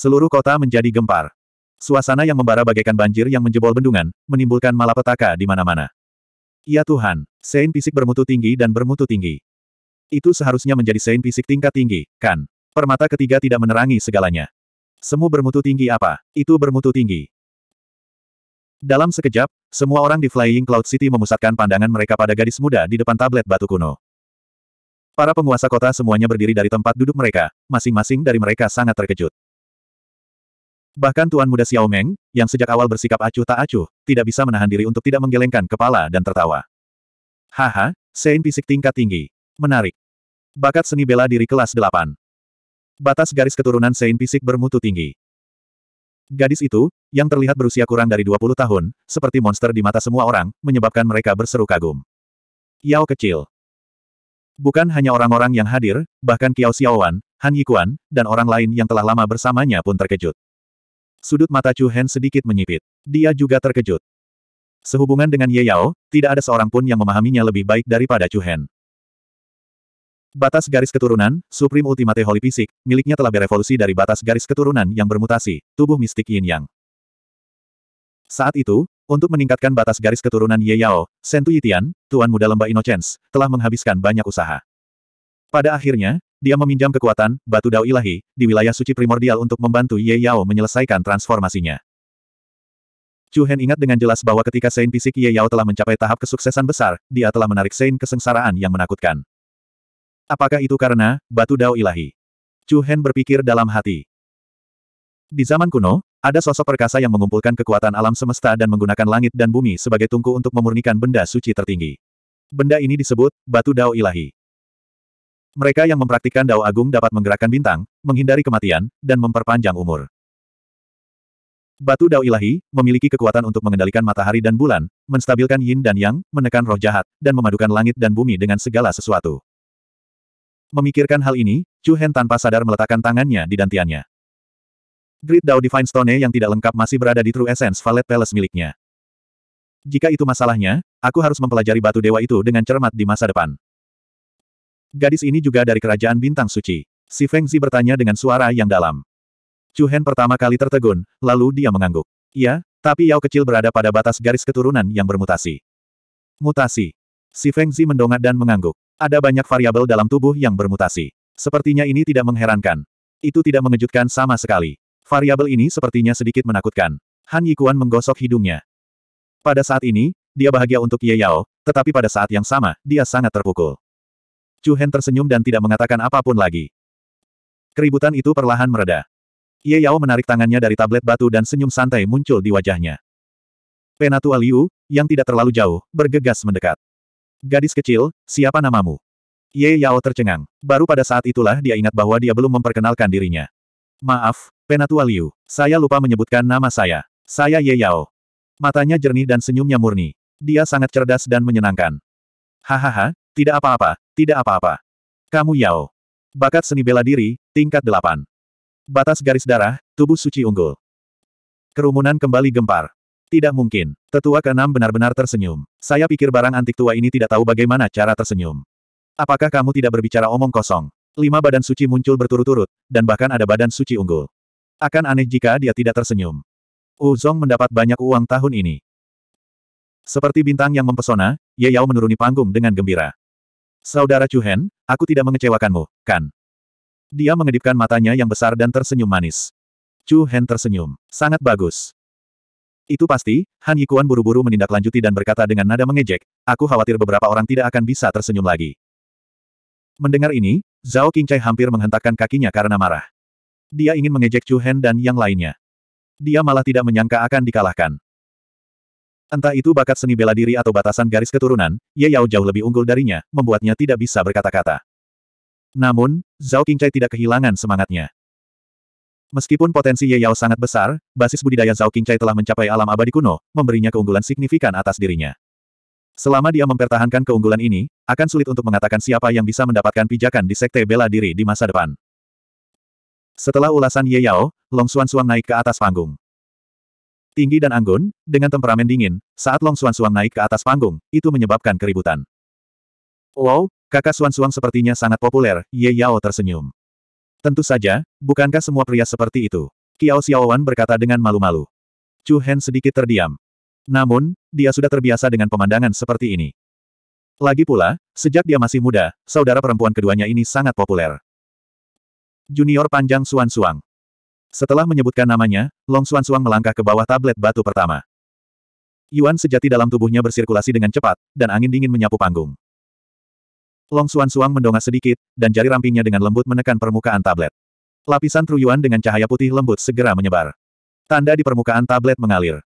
Seluruh kota menjadi gempar. Suasana yang membara bagaikan banjir yang menjebol bendungan, menimbulkan malapetaka di mana-mana. Ya Tuhan, Sein fisik bermutu tinggi dan bermutu tinggi. Itu seharusnya menjadi Sein fisik tingkat tinggi, kan? Permata ketiga tidak menerangi segalanya. Semu bermutu tinggi apa? Itu bermutu tinggi. Dalam sekejap, semua orang di Flying Cloud City memusatkan pandangan mereka pada gadis muda di depan tablet batu kuno. Para penguasa kota semuanya berdiri dari tempat duduk mereka, masing-masing dari mereka sangat terkejut. Bahkan Tuan Muda Xiao Meng, yang sejak awal bersikap acuh tak acuh, tidak bisa menahan diri untuk tidak menggelengkan kepala dan tertawa. Haha, Sein pisik tingkat tinggi. Menarik. Bakat seni bela diri kelas 8. Batas garis keturunan Sein pisik bermutu tinggi. Gadis itu, yang terlihat berusia kurang dari 20 tahun, seperti monster di mata semua orang, menyebabkan mereka berseru kagum. Yao kecil. Bukan hanya orang-orang yang hadir, bahkan Kiao Xiaowan, Han Yikuan, dan orang lain yang telah lama bersamanya pun terkejut. Sudut mata Chu Hen sedikit menyipit. Dia juga terkejut. Sehubungan dengan Ye Yao, tidak ada seorang pun yang memahaminya lebih baik daripada Chu Hen. Batas garis keturunan, Supreme Ultimate Holy Physic, miliknya telah berevolusi dari batas garis keturunan yang bermutasi, tubuh mistik Yin Yang. Saat itu, untuk meningkatkan batas garis keturunan Ye Yao, Sentu Yitian, Tuan Muda Lembah Innocence, telah menghabiskan banyak usaha. Pada akhirnya, dia meminjam kekuatan, batu dao ilahi, di wilayah suci primordial untuk membantu Ye Yao menyelesaikan transformasinya. Chu Hen ingat dengan jelas bahwa ketika Sein Fisik Ye Yao telah mencapai tahap kesuksesan besar, dia telah menarik Sein kesengsaraan yang menakutkan. Apakah itu karena, batu dao ilahi? Chu Hen berpikir dalam hati. Di zaman kuno, ada sosok perkasa yang mengumpulkan kekuatan alam semesta dan menggunakan langit dan bumi sebagai tungku untuk memurnikan benda suci tertinggi. Benda ini disebut, batu dao ilahi. Mereka yang mempraktikkan Dao Agung dapat menggerakkan bintang, menghindari kematian, dan memperpanjang umur. Batu Dao Ilahi, memiliki kekuatan untuk mengendalikan matahari dan bulan, menstabilkan yin dan yang, menekan roh jahat, dan memadukan langit dan bumi dengan segala sesuatu. Memikirkan hal ini, Chu Hen tanpa sadar meletakkan tangannya di dantiannya. Grid Dao Divine Stone yang tidak lengkap masih berada di True Essence Valet Palace miliknya. Jika itu masalahnya, aku harus mempelajari batu dewa itu dengan cermat di masa depan. Gadis ini juga dari kerajaan bintang suci. Si Feng Zi bertanya dengan suara yang dalam. Chu Hen pertama kali tertegun, lalu dia mengangguk. Ya, tapi Yao kecil berada pada batas garis keturunan yang bermutasi. Mutasi. Si Feng Zi mendongak dan mengangguk. Ada banyak variabel dalam tubuh yang bermutasi. Sepertinya ini tidak mengherankan. Itu tidak mengejutkan sama sekali. Variabel ini sepertinya sedikit menakutkan. Han Yikuan menggosok hidungnya. Pada saat ini, dia bahagia untuk Ye Yao, tetapi pada saat yang sama, dia sangat terpukul. Chu Hen tersenyum dan tidak mengatakan apapun lagi. Keributan itu perlahan mereda. Ye Yao menarik tangannya dari tablet batu dan senyum santai muncul di wajahnya. Penatua Liu, yang tidak terlalu jauh, bergegas mendekat. Gadis kecil, siapa namamu? Ye Yao tercengang. Baru pada saat itulah dia ingat bahwa dia belum memperkenalkan dirinya. Maaf, Penatua Liu, saya lupa menyebutkan nama saya. Saya Ye Yao. Matanya jernih dan senyumnya murni. Dia sangat cerdas dan menyenangkan. Hahaha, tidak apa-apa, tidak apa-apa. Kamu Yao. Bakat seni bela diri, tingkat 8. Batas garis darah, tubuh suci unggul. Kerumunan kembali gempar. Tidak mungkin. Tetua keenam benar-benar tersenyum. Saya pikir barang antik tua ini tidak tahu bagaimana cara tersenyum. Apakah kamu tidak berbicara omong kosong? Lima badan suci muncul berturut-turut, dan bahkan ada badan suci unggul. Akan aneh jika dia tidak tersenyum. Uzong mendapat banyak uang tahun ini. Seperti bintang yang mempesona, Ye Yao menuruni panggung dengan gembira. Saudara Chu Hen, aku tidak mengecewakanmu, kan? Dia mengedipkan matanya yang besar dan tersenyum manis. Chu Hen tersenyum. Sangat bagus. Itu pasti, Han Yikuan buru-buru menindaklanjuti dan berkata dengan nada mengejek, aku khawatir beberapa orang tidak akan bisa tersenyum lagi. Mendengar ini, Zhao Qingcai hampir menghentakkan kakinya karena marah. Dia ingin mengejek Chu Hen dan yang lainnya. Dia malah tidak menyangka akan dikalahkan. Entah itu bakat seni bela diri atau batasan garis keturunan, Ye Yao jauh lebih unggul darinya, membuatnya tidak bisa berkata-kata. Namun, Zhao Qingcai tidak kehilangan semangatnya. Meskipun potensi Ye Yao sangat besar, basis budidaya Zhao Qingcai telah mencapai alam abadi kuno, memberinya keunggulan signifikan atas dirinya. Selama dia mempertahankan keunggulan ini, akan sulit untuk mengatakan siapa yang bisa mendapatkan pijakan di sekte bela diri di masa depan. Setelah ulasan Ye Yao, Long Xuan Xuan naik ke atas panggung. Tinggi dan anggun, dengan temperamen dingin, saat Long Suan Suang naik ke atas panggung, itu menyebabkan keributan. Wow, kakak Suan Suang sepertinya sangat populer, Ye Yao tersenyum. Tentu saja, bukankah semua pria seperti itu? Kiao Xiaowan berkata dengan malu-malu. Chu Hen sedikit terdiam. Namun, dia sudah terbiasa dengan pemandangan seperti ini. Lagi pula, sejak dia masih muda, saudara perempuan keduanya ini sangat populer. Junior panjang Suan Suang. Setelah menyebutkan namanya, Long Suan Suang melangkah ke bawah tablet batu pertama. Yuan sejati dalam tubuhnya bersirkulasi dengan cepat, dan angin dingin menyapu panggung. Long Suan Suang mendongak sedikit, dan jari rampingnya dengan lembut menekan permukaan tablet. Lapisan Yuan dengan cahaya putih lembut segera menyebar. Tanda di permukaan tablet mengalir.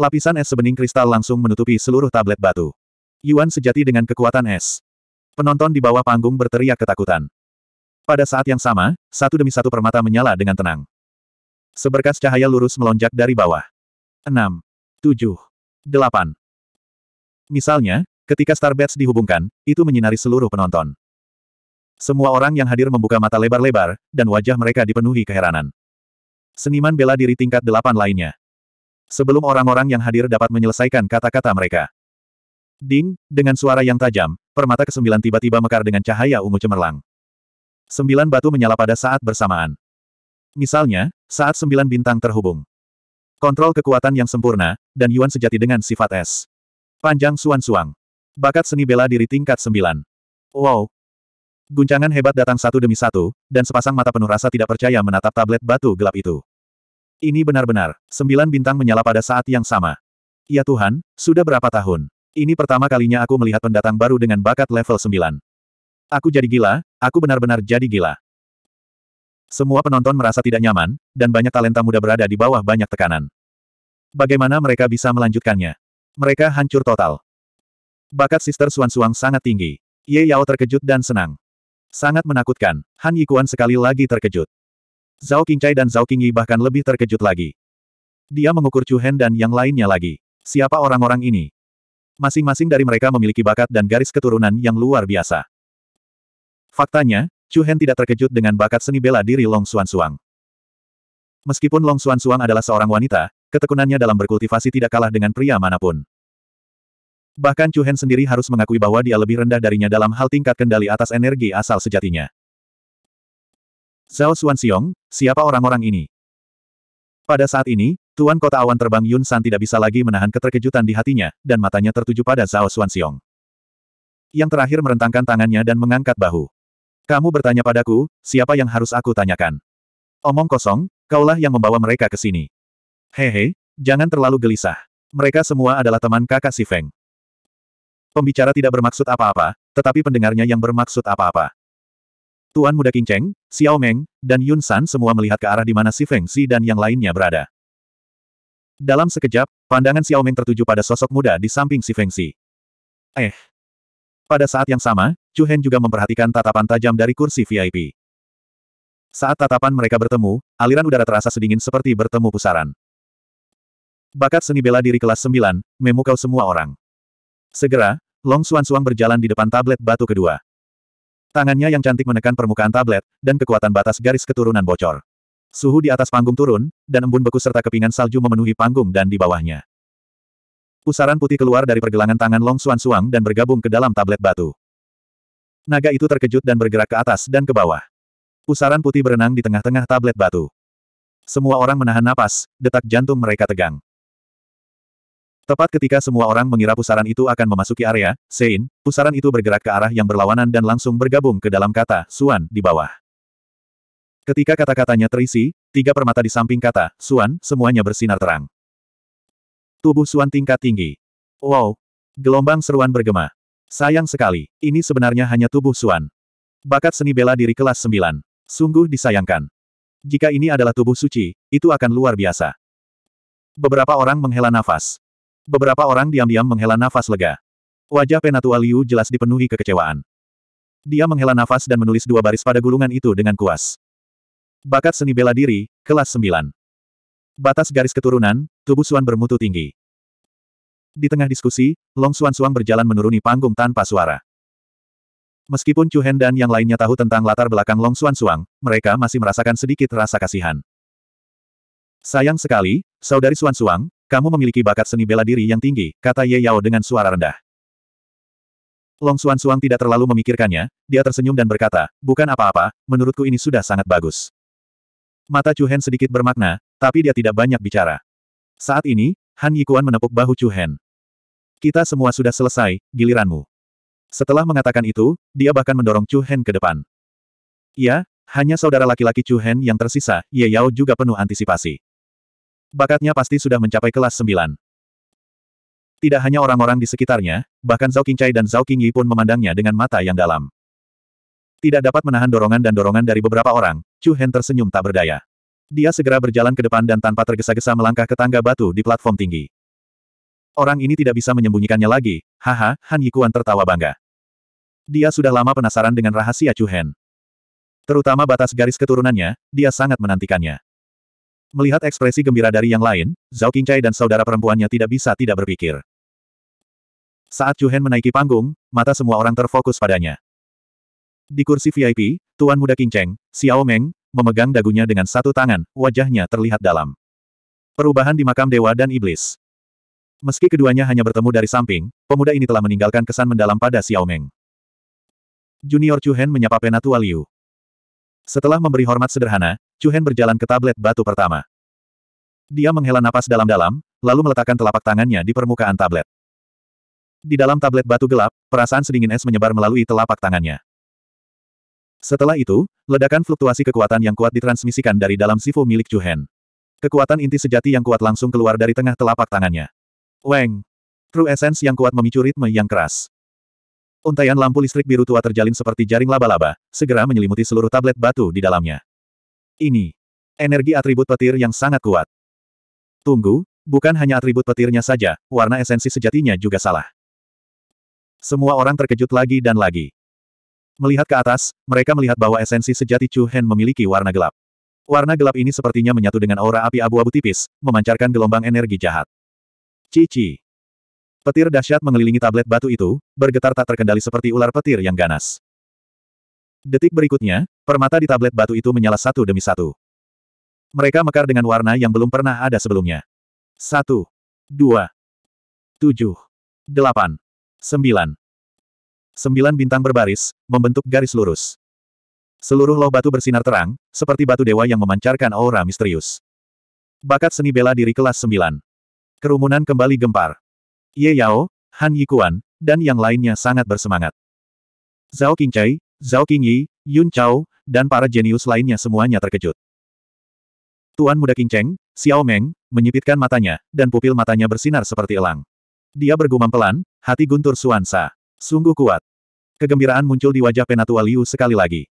Lapisan es sebening kristal langsung menutupi seluruh tablet batu. Yuan sejati dengan kekuatan es. Penonton di bawah panggung berteriak ketakutan. Pada saat yang sama, satu demi satu permata menyala dengan tenang. Seberkas cahaya lurus melonjak dari bawah. 6. 7. 8. Misalnya, ketika Starbats dihubungkan, itu menyinari seluruh penonton. Semua orang yang hadir membuka mata lebar-lebar, dan wajah mereka dipenuhi keheranan. Seniman bela diri tingkat delapan lainnya. Sebelum orang-orang yang hadir dapat menyelesaikan kata-kata mereka. Ding, dengan suara yang tajam, permata kesembilan tiba-tiba mekar dengan cahaya ungu cemerlang. Sembilan batu menyala pada saat bersamaan. Misalnya, saat sembilan bintang terhubung. Kontrol kekuatan yang sempurna, dan Yuan sejati dengan sifat es. Panjang suan-suang. Bakat seni bela diri tingkat sembilan. Wow. Guncangan hebat datang satu demi satu, dan sepasang mata penuh rasa tidak percaya menatap tablet batu gelap itu. Ini benar-benar, sembilan bintang menyala pada saat yang sama. Ya Tuhan, sudah berapa tahun? Ini pertama kalinya aku melihat pendatang baru dengan bakat level sembilan. Aku jadi gila, aku benar-benar jadi gila. Semua penonton merasa tidak nyaman, dan banyak talenta muda berada di bawah banyak tekanan. Bagaimana mereka bisa melanjutkannya? Mereka hancur total. Bakat Sister Suan Suang sangat tinggi. Ye Yao terkejut dan senang. Sangat menakutkan. Han Yikuan sekali lagi terkejut. Zhao Qingcai dan Zhao Qingyi bahkan lebih terkejut lagi. Dia mengukur Chu Hen dan yang lainnya lagi. Siapa orang-orang ini? Masing-masing dari mereka memiliki bakat dan garis keturunan yang luar biasa. Faktanya, Chu Hen tidak terkejut dengan bakat seni bela diri Long Xuan Suang. Meskipun Long Xuan Suang adalah seorang wanita, ketekunannya dalam berkultivasi tidak kalah dengan pria manapun. Bahkan Chu Hen sendiri harus mengakui bahwa dia lebih rendah darinya dalam hal tingkat kendali atas energi asal sejatinya. Zhao Xiong, siapa orang-orang ini? Pada saat ini, Tuan Kota Awan Terbang Yun San tidak bisa lagi menahan keterkejutan di hatinya, dan matanya tertuju pada Zhao Xuan Xiong, Yang terakhir merentangkan tangannya dan mengangkat bahu. Kamu bertanya padaku, siapa yang harus aku tanyakan? Omong kosong, kaulah yang membawa mereka ke sini. Hehe, jangan terlalu gelisah. Mereka semua adalah teman kakak si Feng. Pembicara tidak bermaksud apa-apa, tetapi pendengarnya yang bermaksud apa-apa. Tuan Muda Kinceng, Xiao Meng, dan Yun San semua melihat ke arah di mana Si Feng Si dan yang lainnya berada. Dalam sekejap, pandangan Xiao Meng tertuju pada sosok muda di samping Si Feng Si. Eh. Pada saat yang sama, Chu Hen juga memperhatikan tatapan tajam dari kursi VIP. Saat tatapan mereka bertemu, aliran udara terasa sedingin seperti bertemu pusaran. Bakat seni bela diri kelas 9, memukau semua orang. Segera, Long Suan-Suang berjalan di depan tablet batu kedua. Tangannya yang cantik menekan permukaan tablet, dan kekuatan batas garis keturunan bocor. Suhu di atas panggung turun, dan embun beku serta kepingan salju memenuhi panggung dan di bawahnya. Pusaran putih keluar dari pergelangan tangan Long Suan-Suang dan bergabung ke dalam tablet batu. Naga itu terkejut dan bergerak ke atas dan ke bawah. Pusaran putih berenang di tengah-tengah tablet batu. Semua orang menahan napas, detak jantung mereka tegang. Tepat ketika semua orang mengira pusaran itu akan memasuki area, Sein, pusaran itu bergerak ke arah yang berlawanan dan langsung bergabung ke dalam kata, Suan, di bawah. Ketika kata-katanya terisi, tiga permata di samping kata, Suan, semuanya bersinar terang. Tubuh Suan tingkat tinggi. Wow! Gelombang seruan bergema. Sayang sekali, ini sebenarnya hanya tubuh Suan. Bakat seni bela diri kelas 9. Sungguh disayangkan. Jika ini adalah tubuh suci, itu akan luar biasa. Beberapa orang menghela nafas. Beberapa orang diam-diam menghela nafas lega. Wajah Penatua Liu jelas dipenuhi kekecewaan. Dia menghela nafas dan menulis dua baris pada gulungan itu dengan kuas. Bakat seni bela diri, kelas 9. Batas garis keturunan, tubuh Suan bermutu tinggi. Di tengah diskusi, Long Xuan Suang berjalan menuruni panggung tanpa suara. Meskipun Chu Hen dan yang lainnya tahu tentang latar belakang Long Xuan Suang, mereka masih merasakan sedikit rasa kasihan. Sayang sekali, saudari Xuan Suang, kamu memiliki bakat seni bela diri yang tinggi, kata Ye Yao dengan suara rendah. Long Xuan Suang tidak terlalu memikirkannya, dia tersenyum dan berkata, bukan apa-apa, menurutku ini sudah sangat bagus. Mata Chu Hen sedikit bermakna, tapi dia tidak banyak bicara. Saat ini, Han Yikuan menepuk bahu Chu Hen. Kita semua sudah selesai, giliranmu. Setelah mengatakan itu, dia bahkan mendorong Chu Hen ke depan. Ya, hanya saudara laki-laki Chu Hen yang tersisa, Ye Yao juga penuh antisipasi. Bakatnya pasti sudah mencapai kelas 9. Tidak hanya orang-orang di sekitarnya, bahkan Zhao Qingcai dan Zhao Qingyi pun memandangnya dengan mata yang dalam. Tidak dapat menahan dorongan dan dorongan dari beberapa orang, Chu Hen tersenyum tak berdaya. Dia segera berjalan ke depan dan tanpa tergesa-gesa melangkah ke tangga batu di platform tinggi. Orang ini tidak bisa menyembunyikannya lagi, haha, Han Yikuan tertawa bangga. Dia sudah lama penasaran dengan rahasia Chu Hen. Terutama batas garis keturunannya, dia sangat menantikannya. Melihat ekspresi gembira dari yang lain, Zhao Qingcai dan saudara perempuannya tidak bisa tidak berpikir. Saat Chu Hen menaiki panggung, mata semua orang terfokus padanya. Di kursi VIP, Tuan Muda Qingcheng, Xiao Meng, memegang dagunya dengan satu tangan, wajahnya terlihat dalam. Perubahan di makam dewa dan iblis. Meski keduanya hanya bertemu dari samping, pemuda ini telah meninggalkan kesan mendalam pada Xiao Meng. Junior Chu Hen menyapa Penatua Liu. Setelah memberi hormat sederhana, Chu Hen berjalan ke tablet batu pertama. Dia menghela napas dalam-dalam, lalu meletakkan telapak tangannya di permukaan tablet. Di dalam tablet batu gelap, perasaan sedingin es menyebar melalui telapak tangannya. Setelah itu, ledakan fluktuasi kekuatan yang kuat ditransmisikan dari dalam sifu milik Chu Hen. Kekuatan inti sejati yang kuat langsung keluar dari tengah telapak tangannya. Weng. True Essence yang kuat memicu ritme yang keras. Untaian lampu listrik biru tua terjalin seperti jaring laba-laba, segera menyelimuti seluruh tablet batu di dalamnya. Ini. Energi atribut petir yang sangat kuat. Tunggu, bukan hanya atribut petirnya saja, warna esensi sejatinya juga salah. Semua orang terkejut lagi dan lagi. Melihat ke atas, mereka melihat bahwa esensi sejati Chu Hen memiliki warna gelap. Warna gelap ini sepertinya menyatu dengan aura api abu-abu tipis, memancarkan gelombang energi jahat. Cici. Petir dahsyat mengelilingi tablet batu itu, bergetar tak terkendali seperti ular petir yang ganas. Detik berikutnya, permata di tablet batu itu menyala satu demi satu. Mereka mekar dengan warna yang belum pernah ada sebelumnya. Satu. Dua. Tujuh. Delapan. Sembilan. Sembilan bintang berbaris, membentuk garis lurus. Seluruh loh batu bersinar terang, seperti batu dewa yang memancarkan aura misterius. Bakat seni bela diri kelas sembilan. Kerumunan kembali gempar. Ye Yao, Han Yikuan, dan yang lainnya sangat bersemangat. Zhao Qingcai, Zhao Qingyi, Yun Chao, dan para jenius lainnya semuanya terkejut. Tuan muda Qingcheng, Xiao Meng, menyipitkan matanya, dan pupil matanya bersinar seperti elang. Dia bergumam pelan, hati guntur Suansa. Sungguh kuat. Kegembiraan muncul di wajah Penatua Liu sekali lagi.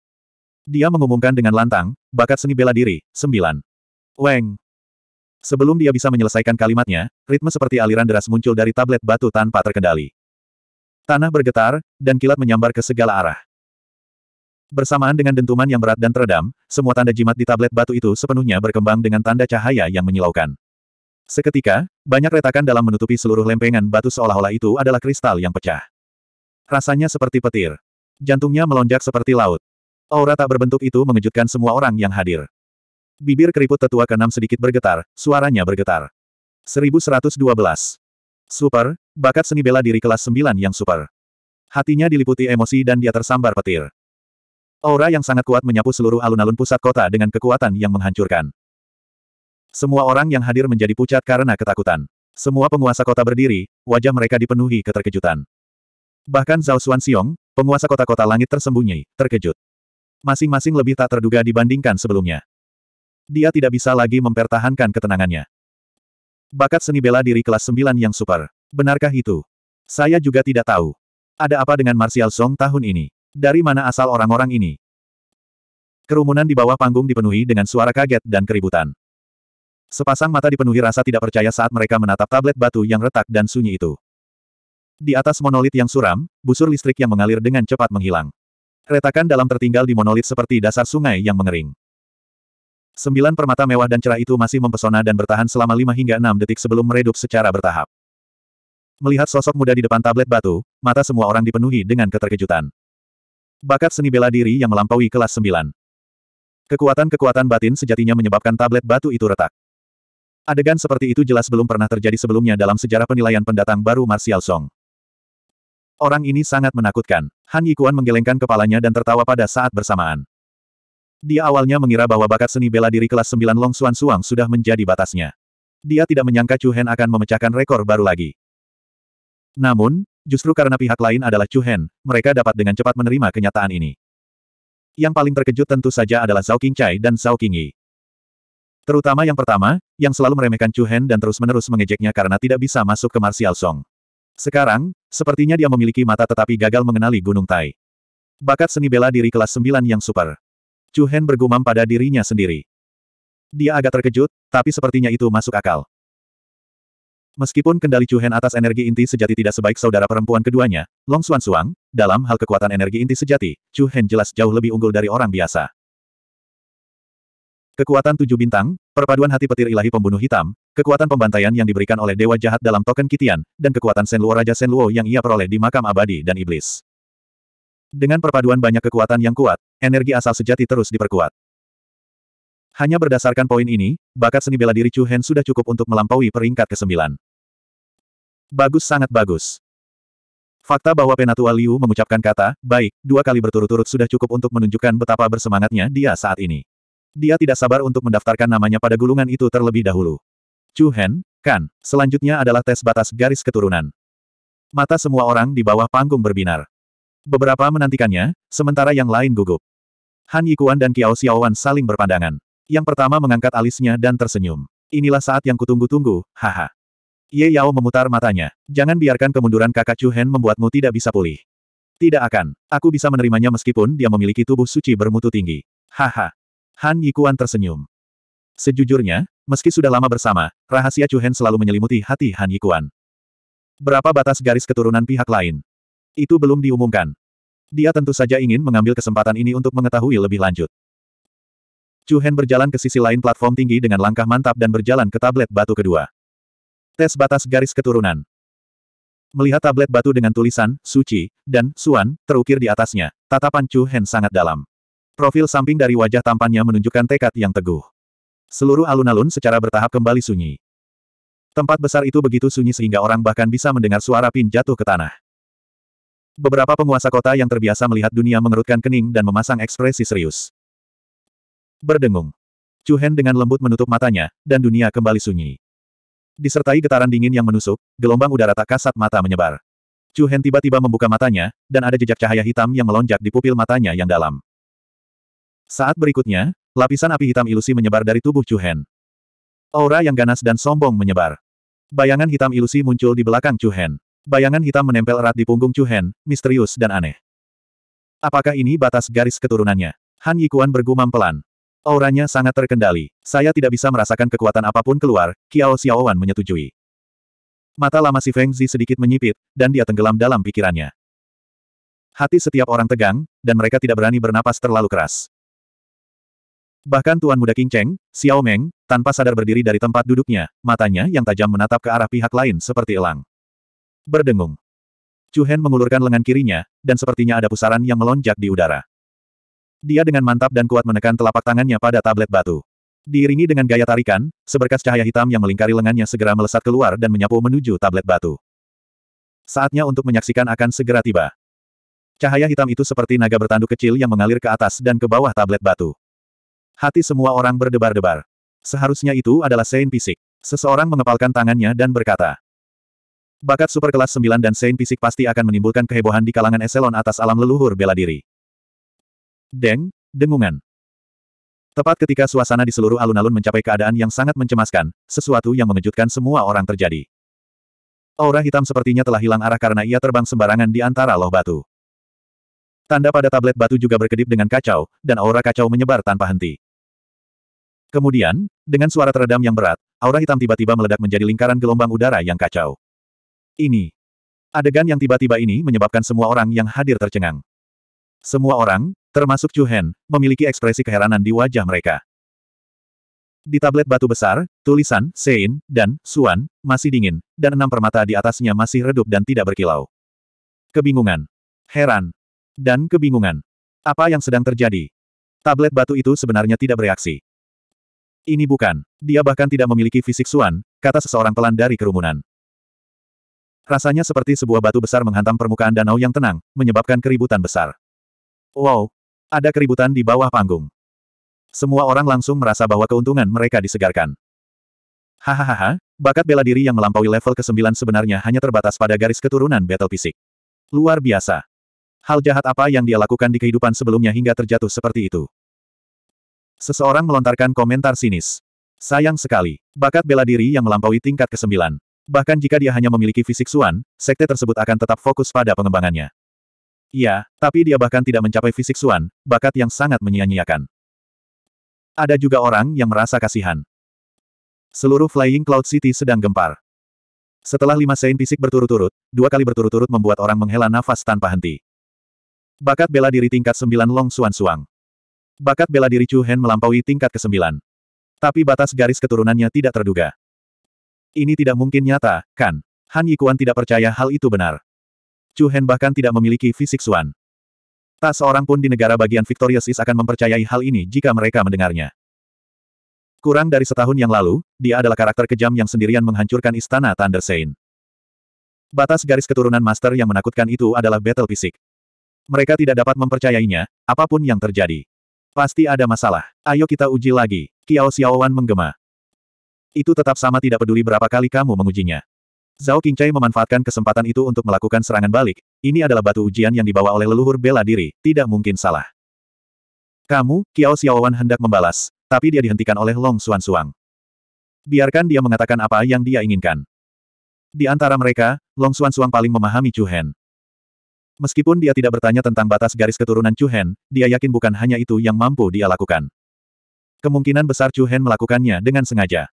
Dia mengumumkan dengan lantang, bakat seni bela diri, sembilan. Weng. Sebelum dia bisa menyelesaikan kalimatnya, ritme seperti aliran deras muncul dari tablet batu tanpa terkendali. Tanah bergetar, dan kilat menyambar ke segala arah. Bersamaan dengan dentuman yang berat dan teredam, semua tanda jimat di tablet batu itu sepenuhnya berkembang dengan tanda cahaya yang menyilaukan. Seketika, banyak retakan dalam menutupi seluruh lempengan batu seolah-olah itu adalah kristal yang pecah. Rasanya seperti petir. Jantungnya melonjak seperti laut. Aura tak berbentuk itu mengejutkan semua orang yang hadir. Bibir keriput tetua keenam sedikit bergetar, suaranya bergetar. 1112. Super, bakat seni bela diri kelas 9 yang super. Hatinya diliputi emosi dan dia tersambar petir. Aura yang sangat kuat menyapu seluruh alun-alun pusat kota dengan kekuatan yang menghancurkan. Semua orang yang hadir menjadi pucat karena ketakutan. Semua penguasa kota berdiri, wajah mereka dipenuhi keterkejutan. Bahkan Zhao Xiong, penguasa kota-kota langit tersembunyi, terkejut. Masing-masing lebih tak terduga dibandingkan sebelumnya. Dia tidak bisa lagi mempertahankan ketenangannya. Bakat seni bela diri kelas 9 yang super. Benarkah itu? Saya juga tidak tahu. Ada apa dengan Martial Song tahun ini? Dari mana asal orang-orang ini? Kerumunan di bawah panggung dipenuhi dengan suara kaget dan keributan. Sepasang mata dipenuhi rasa tidak percaya saat mereka menatap tablet batu yang retak dan sunyi itu. Di atas monolit yang suram, busur listrik yang mengalir dengan cepat menghilang. Retakan dalam tertinggal di monolit seperti dasar sungai yang mengering. Sembilan permata mewah dan cerah itu masih mempesona dan bertahan selama lima hingga enam detik sebelum meredup secara bertahap. Melihat sosok muda di depan tablet batu, mata semua orang dipenuhi dengan keterkejutan. Bakat seni bela diri yang melampaui kelas sembilan. Kekuatan-kekuatan batin sejatinya menyebabkan tablet batu itu retak. Adegan seperti itu jelas belum pernah terjadi sebelumnya dalam sejarah penilaian pendatang baru Martial Song. Orang ini sangat menakutkan. Han Yikuan menggelengkan kepalanya dan tertawa pada saat bersamaan. Dia awalnya mengira bahwa bakat seni bela diri kelas 9 Long Suan Suang sudah menjadi batasnya. Dia tidak menyangka Chu Hen akan memecahkan rekor baru lagi. Namun, justru karena pihak lain adalah Chu Hen, mereka dapat dengan cepat menerima kenyataan ini. Yang paling terkejut tentu saja adalah Zhao Qingcai dan Zhao Qingyi. Terutama yang pertama, yang selalu meremehkan Chu Hen dan terus-menerus mengejeknya karena tidak bisa masuk ke Martial Song. Sekarang, sepertinya dia memiliki mata tetapi gagal mengenali Gunung Tai. Bakat seni bela diri kelas 9 yang super. Chu Hen bergumam pada dirinya sendiri. Dia agak terkejut, tapi sepertinya itu masuk akal. Meskipun kendali Chu Hen atas energi inti sejati tidak sebaik saudara perempuan keduanya, Long Xuan Suang, dalam hal kekuatan energi inti sejati, Chu Hen jelas jauh lebih unggul dari orang biasa. Kekuatan tujuh bintang, perpaduan hati petir ilahi pembunuh hitam, kekuatan pembantaian yang diberikan oleh Dewa Jahat dalam token Kitian, dan kekuatan sen Luo Raja Luo yang ia peroleh di makam abadi dan iblis. Dengan perpaduan banyak kekuatan yang kuat, energi asal sejati terus diperkuat. Hanya berdasarkan poin ini, bakat seni bela diri Chu Hen sudah cukup untuk melampaui peringkat ke-9. Bagus sangat bagus. Fakta bahwa Penatua Liu mengucapkan kata, baik, dua kali berturut-turut sudah cukup untuk menunjukkan betapa bersemangatnya dia saat ini. Dia tidak sabar untuk mendaftarkan namanya pada gulungan itu terlebih dahulu. Chu Hen, kan, selanjutnya adalah tes batas garis keturunan. Mata semua orang di bawah panggung berbinar. Beberapa menantikannya, sementara yang lain gugup. Han Yikuan dan Kiao Xiaowan saling berpandangan. Yang pertama mengangkat alisnya dan tersenyum. Inilah saat yang kutunggu-tunggu, haha. Ye Yao memutar matanya. Jangan biarkan kemunduran kakak Chu Hen membuatmu tidak bisa pulih. Tidak akan. Aku bisa menerimanya meskipun dia memiliki tubuh suci bermutu tinggi. Haha. Han Yikuan tersenyum. Sejujurnya, meski sudah lama bersama, rahasia Chu Hen selalu menyelimuti hati Han Yikuan. Berapa batas garis keturunan pihak lain? Itu belum diumumkan. Dia tentu saja ingin mengambil kesempatan ini untuk mengetahui lebih lanjut. Chu Hen berjalan ke sisi lain platform tinggi dengan langkah mantap dan berjalan ke tablet batu kedua. Tes batas garis keturunan. Melihat tablet batu dengan tulisan, suci, dan, suan, terukir di atasnya, tatapan Chu Hen sangat dalam. Profil samping dari wajah tampannya menunjukkan tekad yang teguh. Seluruh alun-alun secara bertahap kembali sunyi. Tempat besar itu begitu sunyi sehingga orang bahkan bisa mendengar suara pin jatuh ke tanah. Beberapa penguasa kota yang terbiasa melihat dunia mengerutkan kening dan memasang ekspresi serius. Berdengung. Chu Hen dengan lembut menutup matanya, dan dunia kembali sunyi. Disertai getaran dingin yang menusuk, gelombang udara tak kasat mata menyebar. Chu Hen tiba-tiba membuka matanya, dan ada jejak cahaya hitam yang melonjak di pupil matanya yang dalam. Saat berikutnya, lapisan api hitam ilusi menyebar dari tubuh Chu Hen. Aura yang ganas dan sombong menyebar. Bayangan hitam ilusi muncul di belakang Chu Hen. Bayangan hitam menempel erat di punggung Chu Hen, misterius dan aneh. Apakah ini batas garis keturunannya? Han Yikuan bergumam pelan. Auranya sangat terkendali. Saya tidak bisa merasakan kekuatan apapun keluar, Kiao Xiaowan menyetujui. Mata lama si Feng Zi sedikit menyipit, dan dia tenggelam dalam pikirannya. Hati setiap orang tegang, dan mereka tidak berani bernapas terlalu keras. Bahkan Tuan Muda King Cheng, Xiao Meng, tanpa sadar berdiri dari tempat duduknya, matanya yang tajam menatap ke arah pihak lain seperti elang. Berdengung. Chu Hen mengulurkan lengan kirinya, dan sepertinya ada pusaran yang melonjak di udara. Dia dengan mantap dan kuat menekan telapak tangannya pada tablet batu. Diiringi dengan gaya tarikan, seberkas cahaya hitam yang melingkari lengannya segera melesat keluar dan menyapu menuju tablet batu. Saatnya untuk menyaksikan akan segera tiba. Cahaya hitam itu seperti naga bertanduk kecil yang mengalir ke atas dan ke bawah tablet batu. Hati semua orang berdebar-debar. Seharusnya itu adalah Sein Pisik. Seseorang mengepalkan tangannya dan berkata, Bakat super kelas 9 dan Saint Fisik pasti akan menimbulkan kehebohan di kalangan eselon atas alam leluhur bela diri. Deng, dengungan. Tepat ketika suasana di seluruh alun-alun mencapai keadaan yang sangat mencemaskan, sesuatu yang mengejutkan semua orang terjadi. Aura hitam sepertinya telah hilang arah karena ia terbang sembarangan di antara loh batu. Tanda pada tablet batu juga berkedip dengan kacau, dan aura kacau menyebar tanpa henti. Kemudian, dengan suara teredam yang berat, aura hitam tiba-tiba meledak menjadi lingkaran gelombang udara yang kacau ini. Adegan yang tiba-tiba ini menyebabkan semua orang yang hadir tercengang. Semua orang, termasuk Chu Hen, memiliki ekspresi keheranan di wajah mereka. Di tablet batu besar, tulisan Sein dan Suan masih dingin, dan enam permata di atasnya masih redup dan tidak berkilau. Kebingungan, heran, dan kebingungan. Apa yang sedang terjadi? Tablet batu itu sebenarnya tidak bereaksi. Ini bukan. Dia bahkan tidak memiliki fisik Suan, kata seseorang pelan dari kerumunan. Rasanya seperti sebuah batu besar menghantam permukaan danau yang tenang, menyebabkan keributan besar. Wow! Ada keributan di bawah panggung. Semua orang langsung merasa bahwa keuntungan mereka disegarkan. Hahaha, bakat bela diri yang melampaui level ke-9 sebenarnya hanya terbatas pada garis keturunan battle fisik. Luar biasa. Hal jahat apa yang dia lakukan di kehidupan sebelumnya hingga terjatuh seperti itu? Seseorang melontarkan komentar sinis. Sayang sekali, bakat bela diri yang melampaui tingkat ke-9 bahkan jika dia hanya memiliki fisik Suan, sekte tersebut akan tetap fokus pada pengembangannya. Iya, tapi dia bahkan tidak mencapai fisik Suan, bakat yang sangat menyia-nyiakan. Ada juga orang yang merasa kasihan. Seluruh Flying Cloud City sedang gempar. Setelah lima sein fisik berturut-turut, dua kali berturut-turut membuat orang menghela nafas tanpa henti. Bakat bela diri tingkat sembilan Long Suan Suang. Bakat bela diri Chu Hen melampaui tingkat ke-9. Tapi batas garis keturunannya tidak terduga. Ini tidak mungkin nyata, kan? Han Yikuan tidak percaya hal itu benar. Chu Hen bahkan tidak memiliki fisik Suan. Tak seorang pun di negara bagian Victorious East akan mempercayai hal ini jika mereka mendengarnya. Kurang dari setahun yang lalu, dia adalah karakter kejam yang sendirian menghancurkan istana Thunder Saint. Batas garis keturunan master yang menakutkan itu adalah battle fisik. Mereka tidak dapat mempercayainya, apapun yang terjadi. Pasti ada masalah. Ayo kita uji lagi. Kiao Xiaowan menggema. Itu tetap sama tidak peduli berapa kali kamu mengujinya. Zhao Qingcai memanfaatkan kesempatan itu untuk melakukan serangan balik, ini adalah batu ujian yang dibawa oleh leluhur bela diri, tidak mungkin salah. Kamu, Kiao Xiaowan hendak membalas, tapi dia dihentikan oleh Long Xuan Suang. Biarkan dia mengatakan apa yang dia inginkan. Di antara mereka, Long Xuan Suang paling memahami Chu Hen. Meskipun dia tidak bertanya tentang batas garis keturunan Chu Hen, dia yakin bukan hanya itu yang mampu dia lakukan. Kemungkinan besar Chu Hen melakukannya dengan sengaja.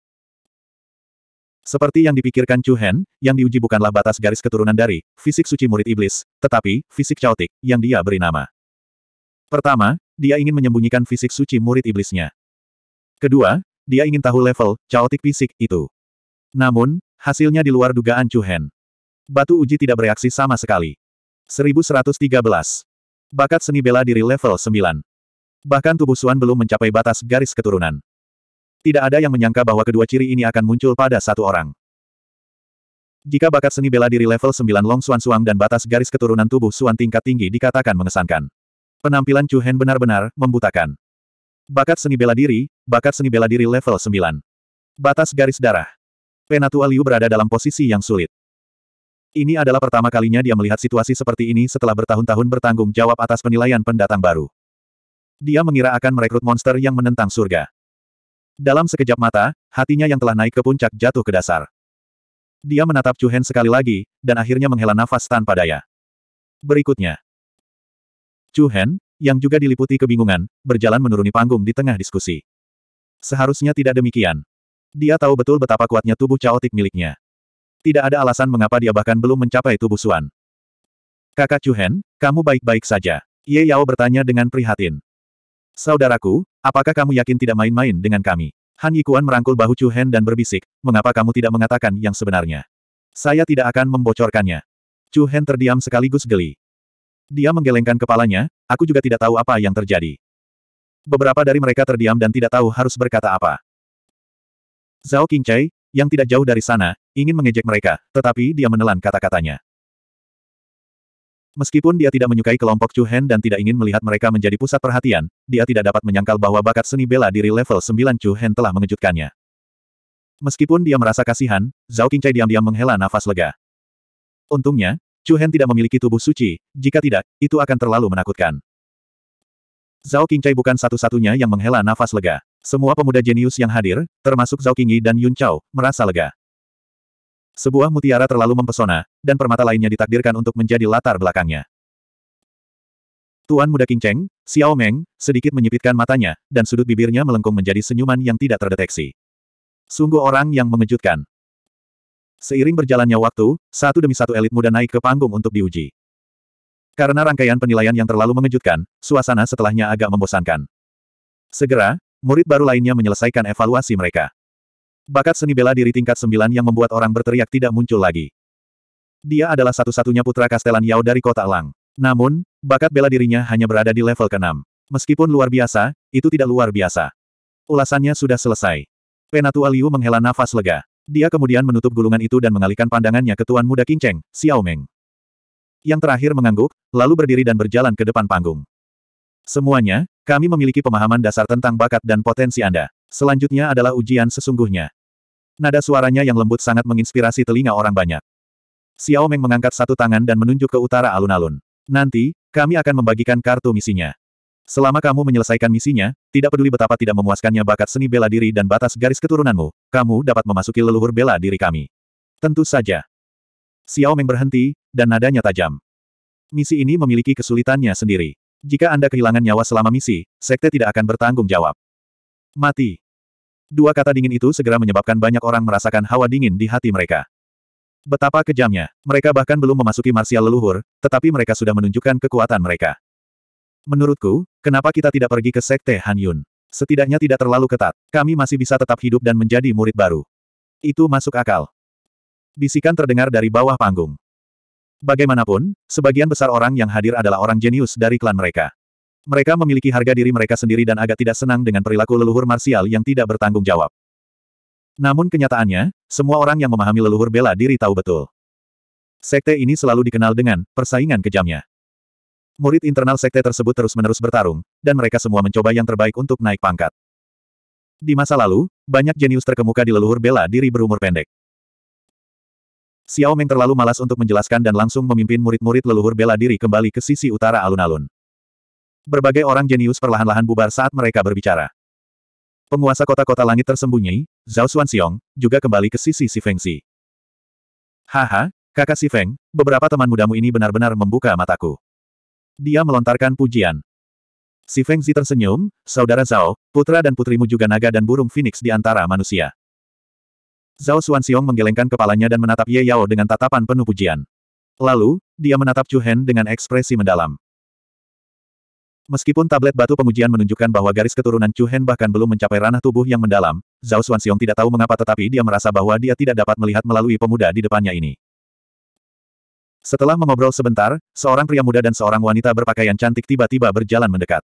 Seperti yang dipikirkan Chu Hen, yang diuji bukanlah batas garis keturunan dari fisik suci murid iblis, tetapi fisik caotik, yang dia beri nama. Pertama, dia ingin menyembunyikan fisik suci murid iblisnya. Kedua, dia ingin tahu level caotik fisik itu. Namun, hasilnya di luar dugaan Chu Hen. Batu uji tidak bereaksi sama sekali. 1113. Bakat seni bela diri level 9. Bahkan tubuh Suan belum mencapai batas garis keturunan. Tidak ada yang menyangka bahwa kedua ciri ini akan muncul pada satu orang. Jika bakat seni bela diri level 9 Long Suan Suang dan batas garis keturunan tubuh Suan tingkat tinggi dikatakan mengesankan. Penampilan Chu Hen benar-benar membutakan. Bakat seni bela diri, bakat seni bela diri level 9. Batas garis darah. Penatua Liu berada dalam posisi yang sulit. Ini adalah pertama kalinya dia melihat situasi seperti ini setelah bertahun-tahun bertanggung jawab atas penilaian pendatang baru. Dia mengira akan merekrut monster yang menentang surga. Dalam sekejap mata, hatinya yang telah naik ke puncak jatuh ke dasar. Dia menatap Chu Hen sekali lagi, dan akhirnya menghela nafas tanpa daya. Berikutnya. Chu Hen, yang juga diliputi kebingungan, berjalan menuruni panggung di tengah diskusi. Seharusnya tidak demikian. Dia tahu betul betapa kuatnya tubuh caotik miliknya. Tidak ada alasan mengapa dia bahkan belum mencapai tubuh Suan. Kakak Chu Hen, kamu baik-baik saja. Ye Yao bertanya dengan prihatin. Saudaraku, Apakah kamu yakin tidak main-main dengan kami? Han Yikuan merangkul bahu Chu Hen dan berbisik, mengapa kamu tidak mengatakan yang sebenarnya? Saya tidak akan membocorkannya. Chu Hen terdiam sekaligus geli. Dia menggelengkan kepalanya, aku juga tidak tahu apa yang terjadi. Beberapa dari mereka terdiam dan tidak tahu harus berkata apa. Zhao Qingcai, yang tidak jauh dari sana, ingin mengejek mereka, tetapi dia menelan kata-katanya. Meskipun dia tidak menyukai kelompok Chu Hen dan tidak ingin melihat mereka menjadi pusat perhatian, dia tidak dapat menyangkal bahwa bakat seni bela diri level 9 Chu Hen telah mengejutkannya. Meskipun dia merasa kasihan, Zhao Qingcai diam-diam menghela nafas lega. Untungnya, Chu Hen tidak memiliki tubuh suci, jika tidak, itu akan terlalu menakutkan. Zhao Qingcai bukan satu-satunya yang menghela nafas lega. Semua pemuda jenius yang hadir, termasuk Zhao Qingyi dan Yun Chao, merasa lega. Sebuah mutiara terlalu mempesona, dan permata lainnya ditakdirkan untuk menjadi latar belakangnya. Tuan muda Cheng, Xiao Meng, sedikit menyipitkan matanya, dan sudut bibirnya melengkung menjadi senyuman yang tidak terdeteksi. Sungguh orang yang mengejutkan. Seiring berjalannya waktu, satu demi satu elit muda naik ke panggung untuk diuji. Karena rangkaian penilaian yang terlalu mengejutkan, suasana setelahnya agak membosankan. Segera, murid baru lainnya menyelesaikan evaluasi mereka. Bakat seni bela diri tingkat sembilan yang membuat orang berteriak tidak muncul lagi. Dia adalah satu-satunya putra Kastelan Yao dari kota Lang. Namun, bakat bela dirinya hanya berada di level keenam. Meskipun luar biasa, itu tidak luar biasa. Ulasannya sudah selesai. Penatua Liu menghela nafas lega. Dia kemudian menutup gulungan itu dan mengalihkan pandangannya ke Tuan Muda Kinceng, Xiao Meng. Yang terakhir mengangguk, lalu berdiri dan berjalan ke depan panggung. Semuanya, kami memiliki pemahaman dasar tentang bakat dan potensi Anda. Selanjutnya adalah ujian sesungguhnya. Nada suaranya yang lembut sangat menginspirasi telinga orang banyak. Xiao Meng mengangkat satu tangan dan menunjuk ke utara alun-alun. Nanti, kami akan membagikan kartu misinya. Selama kamu menyelesaikan misinya, tidak peduli betapa tidak memuaskannya bakat seni bela diri dan batas garis keturunanmu, kamu dapat memasuki leluhur bela diri kami. Tentu saja. Xiao Meng berhenti, dan nadanya tajam. Misi ini memiliki kesulitannya sendiri. Jika Anda kehilangan nyawa selama misi, sekte tidak akan bertanggung jawab. Mati. Dua kata dingin itu segera menyebabkan banyak orang merasakan hawa dingin di hati mereka. Betapa kejamnya, mereka bahkan belum memasuki marsial leluhur, tetapi mereka sudah menunjukkan kekuatan mereka. Menurutku, kenapa kita tidak pergi ke Sekte Han Yun? Setidaknya tidak terlalu ketat, kami masih bisa tetap hidup dan menjadi murid baru. Itu masuk akal. Bisikan terdengar dari bawah panggung. Bagaimanapun, sebagian besar orang yang hadir adalah orang jenius dari klan mereka. Mereka memiliki harga diri mereka sendiri dan agak tidak senang dengan perilaku leluhur marsial yang tidak bertanggung jawab. Namun kenyataannya, semua orang yang memahami leluhur bela diri tahu betul. Sekte ini selalu dikenal dengan persaingan kejamnya. Murid internal sekte tersebut terus-menerus bertarung, dan mereka semua mencoba yang terbaik untuk naik pangkat. Di masa lalu, banyak jenius terkemuka di leluhur bela diri berumur pendek. Xiao Meng terlalu malas untuk menjelaskan dan langsung memimpin murid-murid leluhur bela diri kembali ke sisi utara alun-alun berbagai orang jenius perlahan-lahan bubar saat mereka berbicara. Penguasa kota-kota langit tersembunyi, Zhao Xuanxiong, juga kembali ke sisi Si Feng Haha, kakak Si Feng, beberapa teman mudamu ini benar-benar membuka mataku. Dia melontarkan pujian. Si Feng tersenyum, saudara Zhao, putra dan putrimu juga naga dan burung phoenix di antara manusia. Zhao Xuanxiong menggelengkan kepalanya dan menatap Ye Yao dengan tatapan penuh pujian. Lalu, dia menatap Chu Hen dengan ekspresi mendalam. Meskipun tablet batu pengujian menunjukkan bahwa garis keturunan Chu Hen bahkan belum mencapai ranah tubuh yang mendalam, Zhao Xuanxiong tidak tahu mengapa tetapi dia merasa bahwa dia tidak dapat melihat melalui pemuda di depannya ini. Setelah mengobrol sebentar, seorang pria muda dan seorang wanita berpakaian cantik tiba-tiba berjalan mendekat.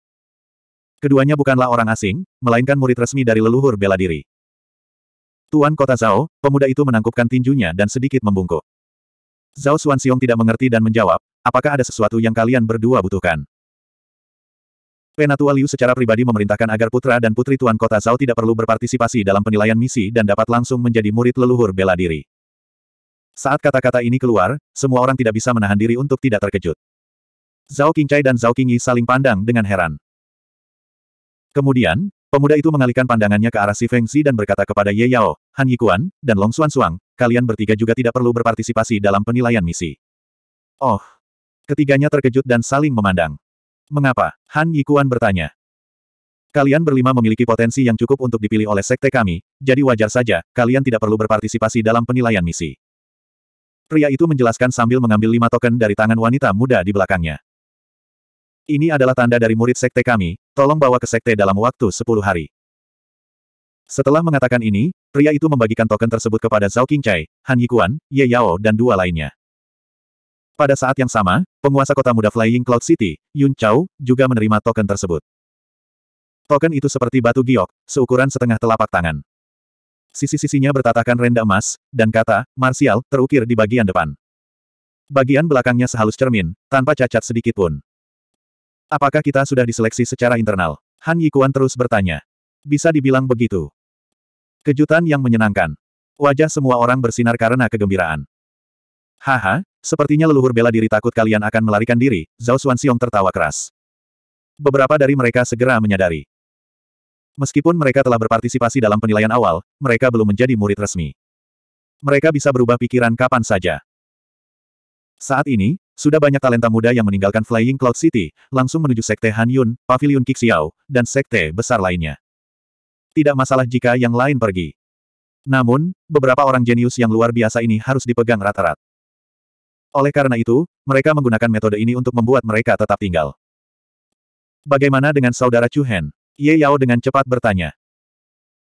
Keduanya bukanlah orang asing, melainkan murid resmi dari leluhur bela diri. Tuan kota Zhao, pemuda itu menangkupkan tinjunya dan sedikit membungkuk. Zhao Xuanxiong tidak mengerti dan menjawab, apakah ada sesuatu yang kalian berdua butuhkan? Penatua Liu secara pribadi memerintahkan agar putra dan putri Tuan Kota Zhao tidak perlu berpartisipasi dalam penilaian misi dan dapat langsung menjadi murid leluhur bela diri. Saat kata-kata ini keluar, semua orang tidak bisa menahan diri untuk tidak terkejut. Zhao Qingcai dan Zhao Qingyi saling pandang dengan heran. Kemudian, pemuda itu mengalihkan pandangannya ke arah Si Fengzi dan berkata kepada Ye Yao, Han Yikuan, dan Long Xuan Suang, kalian bertiga juga tidak perlu berpartisipasi dalam penilaian misi. Oh! Ketiganya terkejut dan saling memandang. Mengapa? Han Yikuan bertanya. Kalian berlima memiliki potensi yang cukup untuk dipilih oleh sekte kami, jadi wajar saja, kalian tidak perlu berpartisipasi dalam penilaian misi. Pria itu menjelaskan sambil mengambil lima token dari tangan wanita muda di belakangnya. Ini adalah tanda dari murid sekte kami, tolong bawa ke sekte dalam waktu sepuluh hari. Setelah mengatakan ini, pria itu membagikan token tersebut kepada Zhao Qingcai, Han Yikuan, Ye Yao dan dua lainnya. Pada saat yang sama, penguasa kota muda Flying Cloud City, Yun Chao, juga menerima token tersebut. Token itu seperti batu giok, seukuran setengah telapak tangan. Sisi-sisinya bertatakan renda emas, dan kata, Martial, terukir di bagian depan. Bagian belakangnya sehalus cermin, tanpa cacat sedikit pun. Apakah kita sudah diseleksi secara internal? Han Yikuan terus bertanya. Bisa dibilang begitu. Kejutan yang menyenangkan. Wajah semua orang bersinar karena kegembiraan. Haha, Sepertinya leluhur bela diri takut kalian akan melarikan diri, Zhao Xuanxiong tertawa keras. Beberapa dari mereka segera menyadari. Meskipun mereka telah berpartisipasi dalam penilaian awal, mereka belum menjadi murid resmi. Mereka bisa berubah pikiran kapan saja. Saat ini, sudah banyak talenta muda yang meninggalkan Flying Cloud City, langsung menuju Sekte Han Yun, Pavilion Kixiao, dan Sekte besar lainnya. Tidak masalah jika yang lain pergi. Namun, beberapa orang jenius yang luar biasa ini harus dipegang rata-rata. Oleh karena itu, mereka menggunakan metode ini untuk membuat mereka tetap tinggal. Bagaimana dengan saudara Chu Hen? Ye Yao dengan cepat bertanya.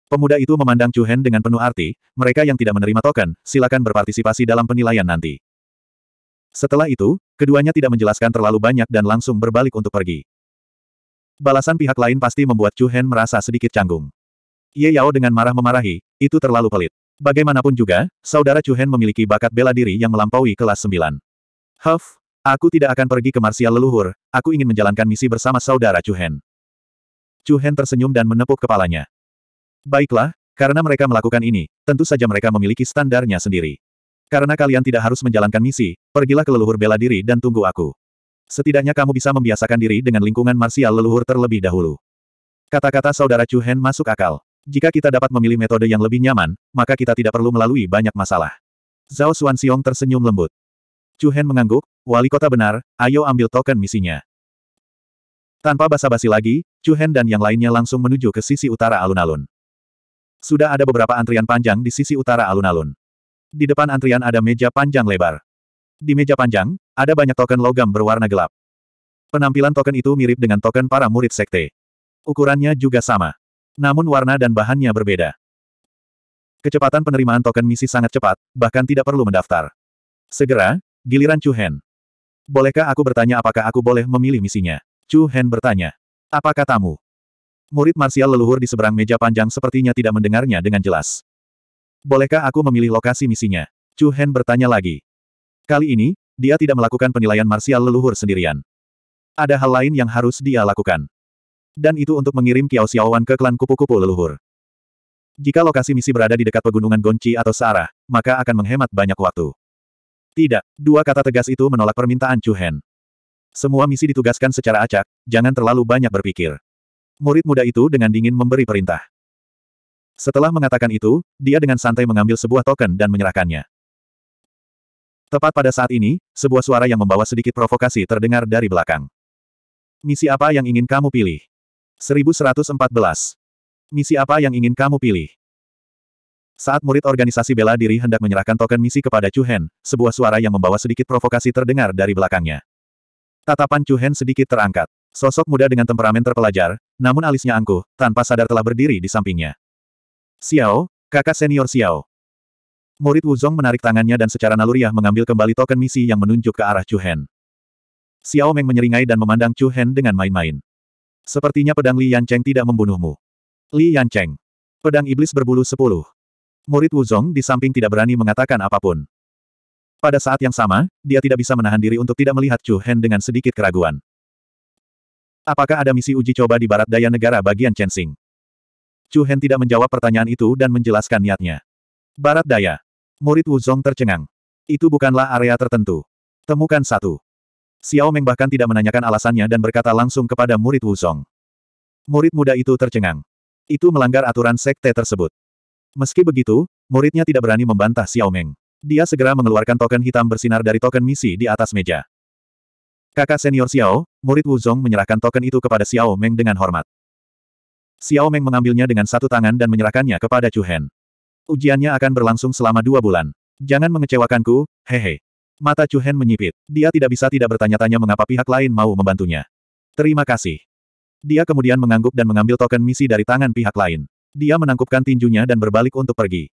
Pemuda itu memandang Chu Hen dengan penuh arti, mereka yang tidak menerima token, silakan berpartisipasi dalam penilaian nanti. Setelah itu, keduanya tidak menjelaskan terlalu banyak dan langsung berbalik untuk pergi. Balasan pihak lain pasti membuat Chu Hen merasa sedikit canggung. Ye Yao dengan marah memarahi, itu terlalu pelit. Bagaimanapun juga, saudara Chu Hen memiliki bakat bela diri yang melampaui kelas 9. Huff, aku tidak akan pergi ke marsial leluhur, aku ingin menjalankan misi bersama saudara Chu Hen. Chu Hen tersenyum dan menepuk kepalanya. Baiklah, karena mereka melakukan ini, tentu saja mereka memiliki standarnya sendiri. Karena kalian tidak harus menjalankan misi, pergilah ke leluhur bela diri dan tunggu aku. Setidaknya kamu bisa membiasakan diri dengan lingkungan marsial leluhur terlebih dahulu. Kata-kata saudara Chu Hen masuk akal. Jika kita dapat memilih metode yang lebih nyaman, maka kita tidak perlu melalui banyak masalah. Zhao Xuanxiong tersenyum lembut. Chu Hen mengangguk, wali kota benar, ayo ambil token misinya. Tanpa basa-basi lagi, Chu Hen dan yang lainnya langsung menuju ke sisi utara alun-alun. Sudah ada beberapa antrian panjang di sisi utara alun-alun. Di depan antrian ada meja panjang lebar. Di meja panjang, ada banyak token logam berwarna gelap. Penampilan token itu mirip dengan token para murid sekte. Ukurannya juga sama. Namun warna dan bahannya berbeda. Kecepatan penerimaan token misi sangat cepat, bahkan tidak perlu mendaftar. Segera, giliran Chu Hen. Bolehkah aku bertanya apakah aku boleh memilih misinya? Chu Hen bertanya. Apa katamu? Murid marsial leluhur di seberang meja panjang sepertinya tidak mendengarnya dengan jelas. Bolehkah aku memilih lokasi misinya? Chu Hen bertanya lagi. Kali ini, dia tidak melakukan penilaian marsial leluhur sendirian. Ada hal lain yang harus dia lakukan dan itu untuk mengirim Kiao Xiaowan ke klan kupu-kupu leluhur. Jika lokasi misi berada di dekat pegunungan Gonci atau Sara, maka akan menghemat banyak waktu. Tidak, dua kata tegas itu menolak permintaan Chu Hen. Semua misi ditugaskan secara acak, jangan terlalu banyak berpikir. Murid muda itu dengan dingin memberi perintah. Setelah mengatakan itu, dia dengan santai mengambil sebuah token dan menyerahkannya. Tepat pada saat ini, sebuah suara yang membawa sedikit provokasi terdengar dari belakang. Misi apa yang ingin kamu pilih? 1114. Misi apa yang ingin kamu pilih? Saat murid organisasi bela diri hendak menyerahkan token misi kepada Chu Hen, sebuah suara yang membawa sedikit provokasi terdengar dari belakangnya. Tatapan Chu Hen sedikit terangkat. Sosok muda dengan temperamen terpelajar, namun alisnya angkuh, tanpa sadar telah berdiri di sampingnya. Xiao, kakak senior Xiao. Murid Wuzong menarik tangannya dan secara naluriah mengambil kembali token misi yang menunjuk ke arah Chu Hen. Xiao Meng menyeringai dan memandang Chu Hen dengan main-main. Sepertinya pedang Li Yancheng tidak membunuhmu. Li Yancheng. Pedang iblis berbulu sepuluh. Murid Wuzong di samping tidak berani mengatakan apapun. Pada saat yang sama, dia tidak bisa menahan diri untuk tidak melihat Chu Hen dengan sedikit keraguan. Apakah ada misi uji coba di barat daya negara bagian Chensing? Chu Hen tidak menjawab pertanyaan itu dan menjelaskan niatnya. Barat daya. Murid Wuzong tercengang. Itu bukanlah area tertentu. Temukan satu. Xiao Meng bahkan tidak menanyakan alasannya dan berkata langsung kepada murid Wusong. Murid muda itu tercengang. Itu melanggar aturan sekte tersebut. Meski begitu, muridnya tidak berani membantah Xiao Meng. Dia segera mengeluarkan token hitam bersinar dari token misi di atas meja. Kakak senior Xiao, murid Wuzong menyerahkan token itu kepada Xiao Meng dengan hormat. Xiao Meng mengambilnya dengan satu tangan dan menyerahkannya kepada Chu Hen. Ujiannya akan berlangsung selama dua bulan. Jangan mengecewakanku, hehe. Mata Chu Hen menyipit. Dia tidak bisa tidak bertanya-tanya mengapa pihak lain mau membantunya. Terima kasih. Dia kemudian mengangguk dan mengambil token misi dari tangan pihak lain. Dia menangkupkan tinjunya dan berbalik untuk pergi.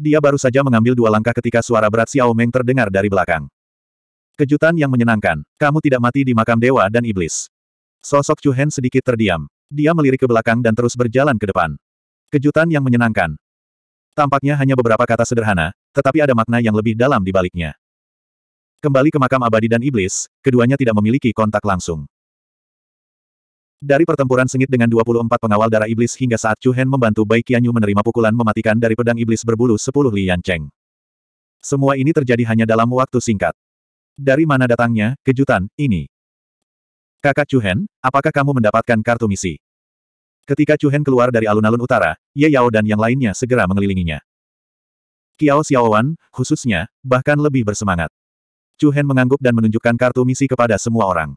Dia baru saja mengambil dua langkah ketika suara berat Xiao Meng terdengar dari belakang. Kejutan yang menyenangkan. Kamu tidak mati di makam dewa dan iblis. Sosok Chu Hen sedikit terdiam. Dia melirik ke belakang dan terus berjalan ke depan. Kejutan yang menyenangkan. Tampaknya hanya beberapa kata sederhana, tetapi ada makna yang lebih dalam di baliknya. Kembali ke makam abadi dan iblis, keduanya tidak memiliki kontak langsung. Dari pertempuran sengit dengan 24 pengawal darah iblis hingga saat Chu Hen membantu Bai Qianyu menerima pukulan mematikan dari pedang iblis berbulu 10 Lian Cheng. Semua ini terjadi hanya dalam waktu singkat. Dari mana datangnya, kejutan, ini? Kakak Chu Hen, apakah kamu mendapatkan kartu misi? Ketika Chu Hen keluar dari alun-alun utara, Ye Yao dan yang lainnya segera mengelilinginya. Kiao Xiaowan, khususnya, bahkan lebih bersemangat. Chu Hen mengangguk dan menunjukkan kartu misi kepada semua orang.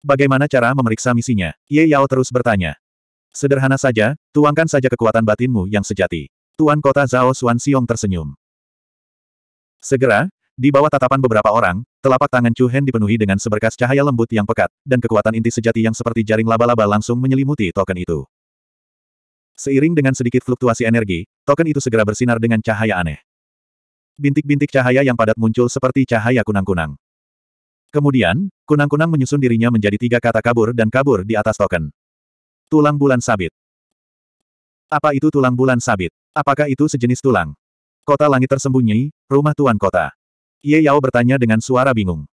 Bagaimana cara memeriksa misinya? Ye Yao terus bertanya. Sederhana saja, tuangkan saja kekuatan batinmu yang sejati. Tuan kota Zhao Xuan Xiong tersenyum. Segera, di bawah tatapan beberapa orang, telapak tangan Chu Hen dipenuhi dengan seberkas cahaya lembut yang pekat, dan kekuatan inti sejati yang seperti jaring laba-laba langsung menyelimuti token itu. Seiring dengan sedikit fluktuasi energi, token itu segera bersinar dengan cahaya aneh. Bintik-bintik cahaya yang padat muncul seperti cahaya kunang-kunang. Kemudian, kunang-kunang menyusun dirinya menjadi tiga kata kabur dan kabur di atas token. Tulang bulan sabit. Apa itu tulang bulan sabit? Apakah itu sejenis tulang? Kota langit tersembunyi, rumah tuan kota. Ye Yao bertanya dengan suara bingung.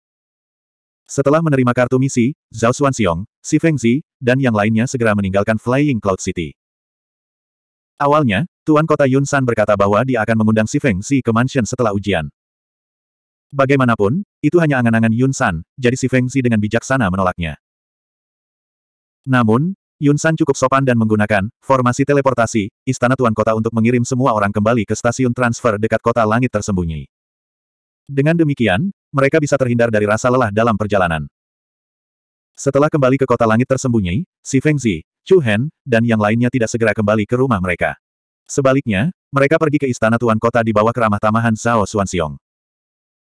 Setelah menerima kartu misi, Zhao Xuanxiong, Si Fengzi, dan yang lainnya segera meninggalkan Flying Cloud City. Awalnya, Tuan Kota Yun San berkata bahwa dia akan mengundang si Feng Si ke mansion setelah ujian. Bagaimanapun, itu hanya angan-angan Yun San, jadi si Feng Si dengan bijaksana menolaknya. Namun, Yun San cukup sopan dan menggunakan formasi teleportasi, istana Tuan Kota untuk mengirim semua orang kembali ke stasiun transfer dekat kota langit tersembunyi. Dengan demikian, mereka bisa terhindar dari rasa lelah dalam perjalanan. Setelah kembali ke kota langit tersembunyi, si Feng Zi, Chu Hen, dan yang lainnya tidak segera kembali ke rumah mereka. Sebaliknya, mereka pergi ke istana tuan kota di bawah keramah tamahan Zhao Xuanxiong.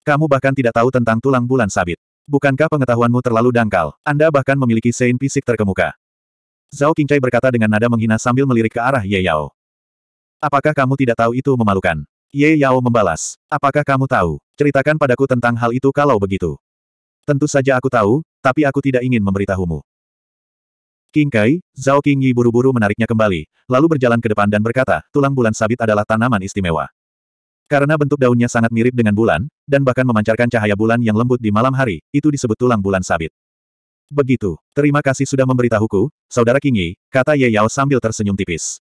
Kamu bahkan tidak tahu tentang tulang bulan sabit. Bukankah pengetahuanmu terlalu dangkal? Anda bahkan memiliki sein fisik terkemuka. Zhao Qingcai berkata dengan nada menghina sambil melirik ke arah Ye Yao. Apakah kamu tidak tahu itu memalukan? Ye Yao membalas. Apakah kamu tahu? Ceritakan padaku tentang hal itu kalau begitu. Tentu saja aku tahu, tapi aku tidak ingin memberitahumu. King Kai, Zhao Qingyi buru-buru menariknya kembali, lalu berjalan ke depan dan berkata, tulang bulan sabit adalah tanaman istimewa. Karena bentuk daunnya sangat mirip dengan bulan, dan bahkan memancarkan cahaya bulan yang lembut di malam hari, itu disebut tulang bulan sabit. Begitu, terima kasih sudah memberitahuku, Saudara Qingyi, kata Ye Yao sambil tersenyum tipis.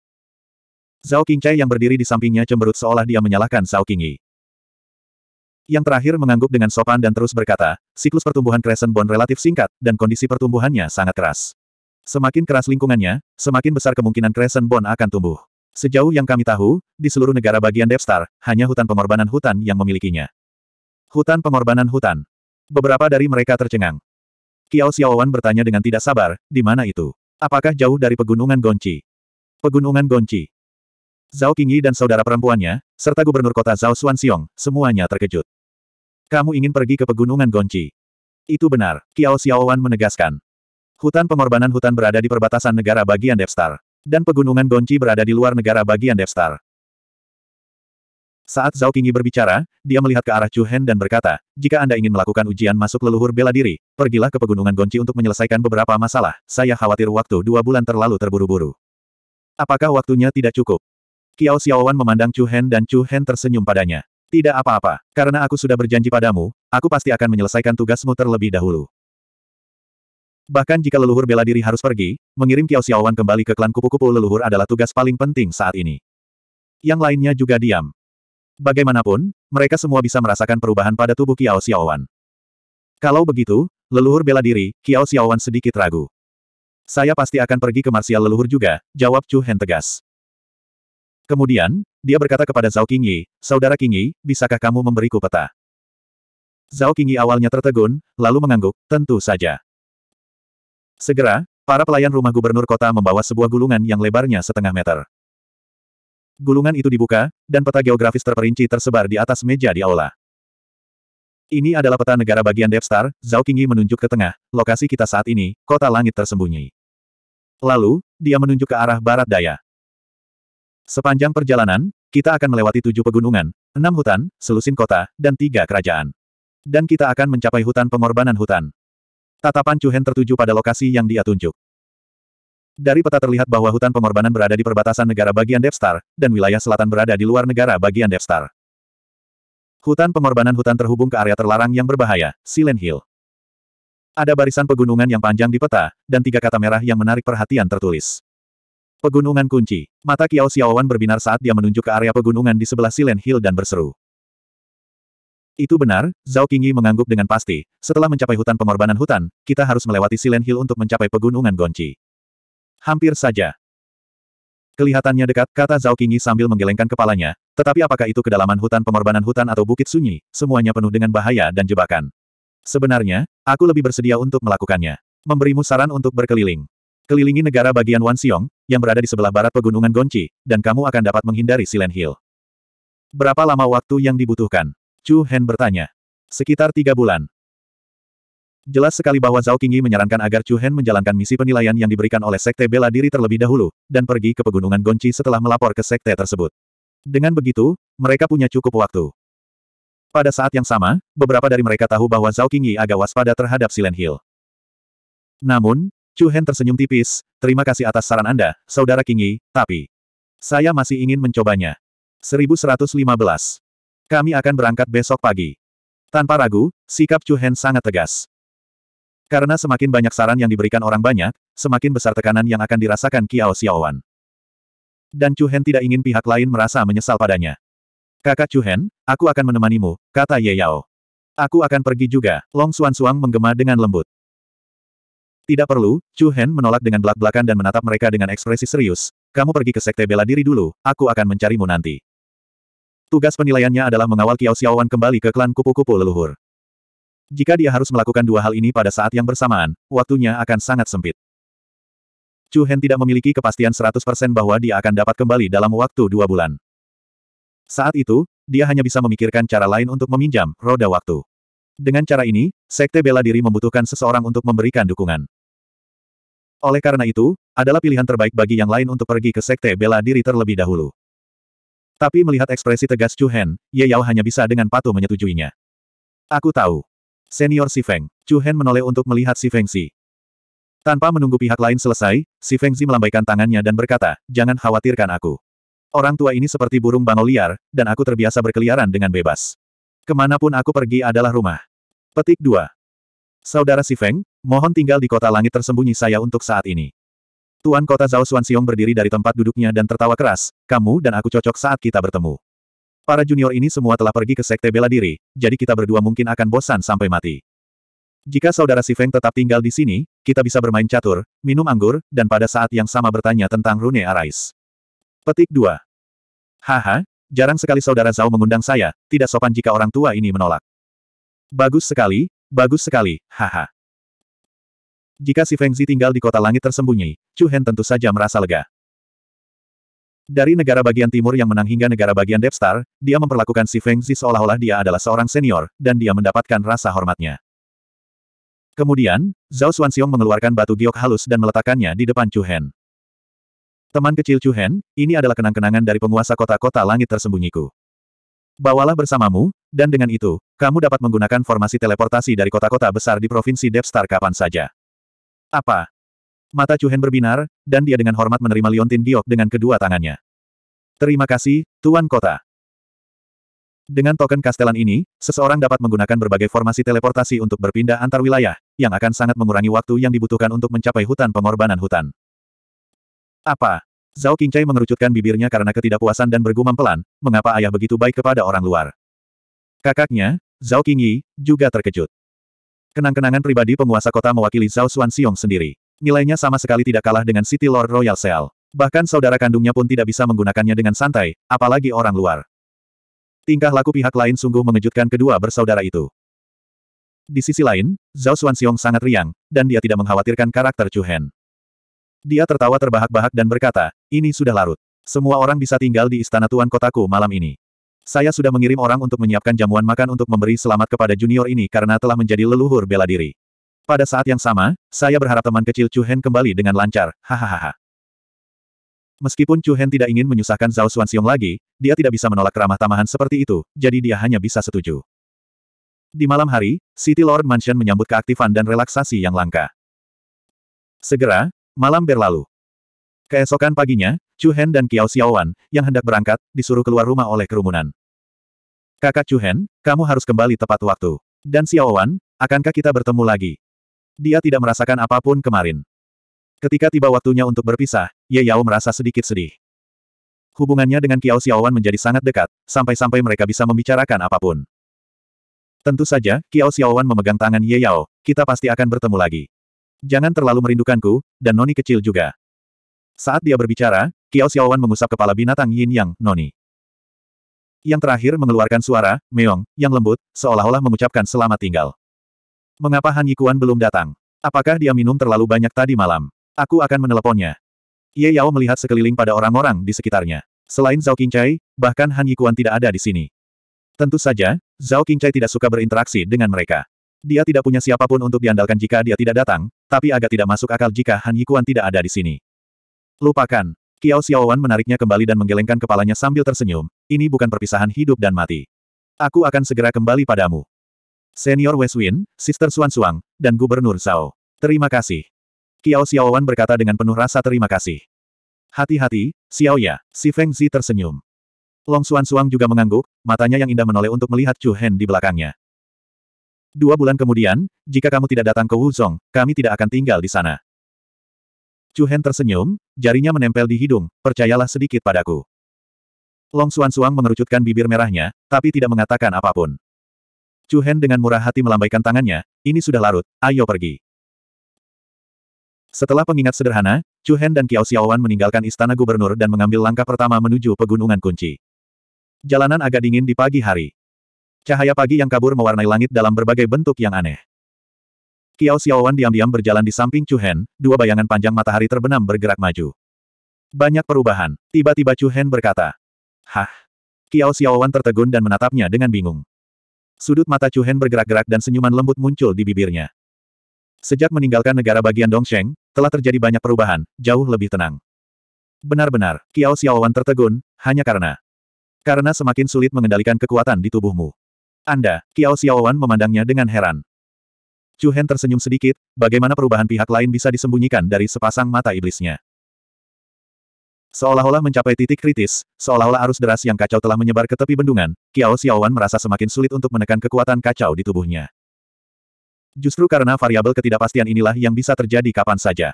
Zhao Qingcai yang berdiri di sampingnya cemberut seolah dia menyalahkan Zhao Qingyi. Yang terakhir mengangguk dengan sopan dan terus berkata, siklus pertumbuhan Crescent Bond relatif singkat, dan kondisi pertumbuhannya sangat keras. Semakin keras lingkungannya, semakin besar kemungkinan Crescent Bond akan tumbuh. Sejauh yang kami tahu, di seluruh negara bagian Devstar, hanya hutan pengorbanan hutan yang memilikinya. Hutan pengorbanan hutan. Beberapa dari mereka tercengang. Kiao Xiaowan bertanya dengan tidak sabar, di mana itu? Apakah jauh dari pegunungan Gonci? Pegunungan Gonci. Zhao Qingyi dan saudara perempuannya, serta gubernur kota Zhao Xuanxiong, semuanya terkejut. Kamu ingin pergi ke pegunungan Gonci. Itu benar, Kiao Xiaowan menegaskan. Hutan pengorbanan hutan berada di perbatasan negara bagian Devstar. Dan pegunungan Gonci berada di luar negara bagian Devstar. Saat Zhao Qingyi berbicara, dia melihat ke arah Chu Hen dan berkata, jika Anda ingin melakukan ujian masuk leluhur bela diri, pergilah ke pegunungan Gonci untuk menyelesaikan beberapa masalah, saya khawatir waktu dua bulan terlalu terburu-buru. Apakah waktunya tidak cukup? Kiao Xiaowan memandang Chu Hen dan Chu Hen tersenyum padanya. Tidak apa-apa, karena aku sudah berjanji padamu, aku pasti akan menyelesaikan tugasmu terlebih dahulu. Bahkan jika leluhur bela diri harus pergi, mengirim Kiao Xiaowan kembali ke klan kupu-kupu leluhur adalah tugas paling penting saat ini. Yang lainnya juga diam. Bagaimanapun, mereka semua bisa merasakan perubahan pada tubuh Kiao Xiaowan. Kalau begitu, leluhur bela diri, Kiao Xiaowan sedikit ragu. Saya pasti akan pergi ke marsial leluhur juga, jawab Chu Hen tegas. Kemudian, dia berkata kepada Zhao Qingyi, Saudara Qingyi, bisakah kamu memberiku peta? Zhao Qingyi awalnya tertegun, lalu mengangguk, tentu saja. Segera, para pelayan rumah gubernur kota membawa sebuah gulungan yang lebarnya setengah meter. Gulungan itu dibuka, dan peta geografis terperinci tersebar di atas meja di aula. Ini adalah peta negara bagian Devstar. Zhao Qingyi menunjuk ke tengah, lokasi kita saat ini, kota langit tersembunyi. Lalu, dia menunjuk ke arah barat daya. Sepanjang perjalanan, kita akan melewati tujuh pegunungan, enam hutan, selusin kota, dan tiga kerajaan. Dan kita akan mencapai hutan pengorbanan hutan. Tatapan Chuhen tertuju pada lokasi yang dia tunjuk. Dari peta terlihat bahwa hutan pengorbanan berada di perbatasan negara bagian Devstar, dan wilayah selatan berada di luar negara bagian Devstar. Hutan pengorbanan hutan terhubung ke area terlarang yang berbahaya, Silent Hill. Ada barisan pegunungan yang panjang di peta, dan tiga kata merah yang menarik perhatian tertulis. Pegunungan kunci. Mata Kiao Xiaowan berbinar saat dia menunjuk ke area pegunungan di sebelah Silent Hill dan berseru. Itu benar, Zhao Qingyi mengangguk dengan pasti. Setelah mencapai hutan pengorbanan hutan, kita harus melewati Silent Hill untuk mencapai pegunungan Gonci. Hampir saja. Kelihatannya dekat, kata Zhao Qingyi sambil menggelengkan kepalanya, tetapi apakah itu kedalaman hutan pengorbanan hutan atau bukit sunyi, semuanya penuh dengan bahaya dan jebakan. Sebenarnya, aku lebih bersedia untuk melakukannya. Memberimu saran untuk berkeliling. Kelilingi negara bagian Wanxiong, yang berada di sebelah barat pegunungan Gonci, dan kamu akan dapat menghindari Silent Hill. Berapa lama waktu yang dibutuhkan? Chu Hen bertanya. Sekitar tiga bulan. Jelas sekali bahwa Zhao Qingyi menyarankan agar Chu Hen menjalankan misi penilaian yang diberikan oleh Sekte Bela Diri terlebih dahulu, dan pergi ke Pegunungan Gonci setelah melapor ke Sekte tersebut. Dengan begitu, mereka punya cukup waktu. Pada saat yang sama, beberapa dari mereka tahu bahwa Zhao Qingyi agak waspada terhadap Silent Hill. Namun, Chu Hen tersenyum tipis, terima kasih atas saran Anda, Saudara Qingyi, tapi... Saya masih ingin mencobanya. 1115 kami akan berangkat besok pagi. Tanpa ragu, sikap Chu Hen sangat tegas. Karena semakin banyak saran yang diberikan orang banyak, semakin besar tekanan yang akan dirasakan Kiao Xiaowan. Dan Chu Hen tidak ingin pihak lain merasa menyesal padanya. Kakak Chu Hen, aku akan menemanimu, kata Ye Yao. Aku akan pergi juga, Long Xuan Suang menggema dengan lembut. Tidak perlu, Chu Hen menolak dengan belak-belakan dan menatap mereka dengan ekspresi serius. Kamu pergi ke sekte bela diri dulu, aku akan mencarimu nanti. Tugas penilaiannya adalah mengawal Kiao Xiaowan kembali ke klan kupu-kupu leluhur. Jika dia harus melakukan dua hal ini pada saat yang bersamaan, waktunya akan sangat sempit. Chu Hen tidak memiliki kepastian 100% bahwa dia akan dapat kembali dalam waktu dua bulan. Saat itu, dia hanya bisa memikirkan cara lain untuk meminjam roda waktu. Dengan cara ini, Sekte Bela Diri membutuhkan seseorang untuk memberikan dukungan. Oleh karena itu, adalah pilihan terbaik bagi yang lain untuk pergi ke Sekte Bela Diri terlebih dahulu. Tapi melihat ekspresi tegas Chu Hen, Ye Yao hanya bisa dengan patuh menyetujuinya. Aku tahu. Senior Si Feng. Chu Hen menoleh untuk melihat Si Feng Si. Tanpa menunggu pihak lain selesai, Si Feng Si melambaikan tangannya dan berkata, jangan khawatirkan aku. Orang tua ini seperti burung bangau liar, dan aku terbiasa berkeliaran dengan bebas. Kemanapun aku pergi adalah rumah. Petik 2. Saudara Si Feng, mohon tinggal di kota langit tersembunyi saya untuk saat ini. Tuan kota Zhao Xuanxiong berdiri dari tempat duduknya dan tertawa keras, kamu dan aku cocok saat kita bertemu. Para junior ini semua telah pergi ke sekte bela diri, jadi kita berdua mungkin akan bosan sampai mati. Jika saudara Si Feng tetap tinggal di sini, kita bisa bermain catur, minum anggur, dan pada saat yang sama bertanya tentang Rune Arais. Petik 2. Haha, jarang sekali saudara Zhao mengundang saya, tidak sopan jika orang tua ini menolak. Bagus sekali, bagus sekali, haha. Jika si Fengzi tinggal di kota langit tersembunyi, Chu Hen tentu saja merasa lega. Dari negara bagian timur yang menang hingga negara bagian Depstar, dia memperlakukan si Fengzi seolah-olah dia adalah seorang senior, dan dia mendapatkan rasa hormatnya. Kemudian, Zhao Xuanxiong mengeluarkan batu giok halus dan meletakkannya di depan Chu Hen. Teman kecil Chu Hen, ini adalah kenang-kenangan dari penguasa kota-kota langit tersembunyiku. Bawalah bersamamu, dan dengan itu, kamu dapat menggunakan formasi teleportasi dari kota-kota besar di Provinsi Depstar kapan saja. Apa? Mata Chuhen berbinar, dan dia dengan hormat menerima Liontin Giok dengan kedua tangannya. Terima kasih, Tuan Kota. Dengan token kastelan ini, seseorang dapat menggunakan berbagai formasi teleportasi untuk berpindah antar wilayah, yang akan sangat mengurangi waktu yang dibutuhkan untuk mencapai hutan pengorbanan hutan. Apa? Zhao Qingcai mengerucutkan bibirnya karena ketidakpuasan dan bergumam pelan, mengapa ayah begitu baik kepada orang luar. Kakaknya, Zhao Qingyi, juga terkejut. Kenang-kenangan pribadi penguasa kota mewakili Zhao Xuanxiong sendiri. Nilainya sama sekali tidak kalah dengan City Lord Royal Seal. Bahkan saudara kandungnya pun tidak bisa menggunakannya dengan santai, apalagi orang luar. Tingkah laku pihak lain sungguh mengejutkan kedua bersaudara itu. Di sisi lain, Zhao Xuanxiong sangat riang, dan dia tidak mengkhawatirkan karakter Chu Hen. Dia tertawa terbahak-bahak dan berkata, ini sudah larut. Semua orang bisa tinggal di istana tuan kotaku malam ini. Saya sudah mengirim orang untuk menyiapkan jamuan makan untuk memberi selamat kepada junior ini karena telah menjadi leluhur bela diri. Pada saat yang sama, saya berharap teman kecil Chu Hen kembali dengan lancar, hahaha. Meskipun Chu Hen tidak ingin menyusahkan Zhao Xuanxiong lagi, dia tidak bisa menolak keramah tamahan seperti itu, jadi dia hanya bisa setuju. Di malam hari, City Lord Mansion menyambut keaktifan dan relaksasi yang langka. Segera, malam berlalu. Keesokan paginya, Chu Hen dan Kiao Xiaowan, yang hendak berangkat, disuruh keluar rumah oleh kerumunan. Kakak Chu Hen, kamu harus kembali tepat waktu. Dan Xiaowan, akankah kita bertemu lagi? Dia tidak merasakan apapun kemarin. Ketika tiba waktunya untuk berpisah, Ye Yao merasa sedikit sedih. Hubungannya dengan Kiao Xiaowan menjadi sangat dekat, sampai-sampai mereka bisa membicarakan apapun. Tentu saja, Kiao Xiaowan memegang tangan Ye Yao, kita pasti akan bertemu lagi. Jangan terlalu merindukanku, dan Noni kecil juga. Saat dia berbicara, Kiao Xiaowan mengusap kepala binatang Yin Yang, Noni. Yang terakhir mengeluarkan suara, meong, yang lembut, seolah-olah mengucapkan selamat tinggal. Mengapa Han Yikuan belum datang? Apakah dia minum terlalu banyak tadi malam? Aku akan meneleponnya. Ye Yao melihat sekeliling pada orang-orang di sekitarnya. Selain Zhao Qingcai, bahkan Han Yikuan tidak ada di sini. Tentu saja, Zhao Qingcai tidak suka berinteraksi dengan mereka. Dia tidak punya siapapun untuk diandalkan jika dia tidak datang, tapi agak tidak masuk akal jika Han Yikuan tidak ada di sini. Lupakan. Kiao Xiaowan menariknya kembali dan menggelengkan kepalanya sambil tersenyum. Ini bukan perpisahan hidup dan mati. Aku akan segera kembali padamu. Senior Weswin, Sister Suan Suang, dan Gubernur Zhao. Terima kasih. Kiao Xiaowan berkata dengan penuh rasa terima kasih. Hati-hati, Xiao Ya, si Feng Zi tersenyum. Long Suan Suang juga mengangguk, matanya yang indah menoleh untuk melihat Chu Hen di belakangnya. Dua bulan kemudian, jika kamu tidak datang ke Wuzong, kami tidak akan tinggal di sana. Chu Hen tersenyum, jarinya menempel di hidung, percayalah sedikit padaku. Long Suan Suang mengerucutkan bibir merahnya, tapi tidak mengatakan apapun. Chu Hen dengan murah hati melambaikan tangannya, ini sudah larut, ayo pergi. Setelah pengingat sederhana, Chu Hen dan Kiao Xiaowan meninggalkan istana gubernur dan mengambil langkah pertama menuju pegunungan kunci. Jalanan agak dingin di pagi hari. Cahaya pagi yang kabur mewarnai langit dalam berbagai bentuk yang aneh. Kiao Xiaowan diam-diam berjalan di samping Chu Hen, dua bayangan panjang matahari terbenam bergerak maju. Banyak perubahan, tiba-tiba Chu Hen berkata. Hah? Kiao Xiaowan tertegun dan menatapnya dengan bingung. Sudut mata Chu Hen bergerak-gerak dan senyuman lembut muncul di bibirnya. Sejak meninggalkan negara bagian Dongsheng, telah terjadi banyak perubahan, jauh lebih tenang. Benar-benar, Kiao Xiaowan tertegun, hanya karena. Karena semakin sulit mengendalikan kekuatan di tubuhmu. Anda, Kiao Xiaowan memandangnya dengan heran. Chu Hen tersenyum sedikit, bagaimana perubahan pihak lain bisa disembunyikan dari sepasang mata iblisnya. Seolah-olah mencapai titik kritis, seolah-olah arus deras yang kacau telah menyebar ke tepi bendungan, Qiao Xiaowan merasa semakin sulit untuk menekan kekuatan kacau di tubuhnya. Justru karena variabel ketidakpastian inilah yang bisa terjadi kapan saja.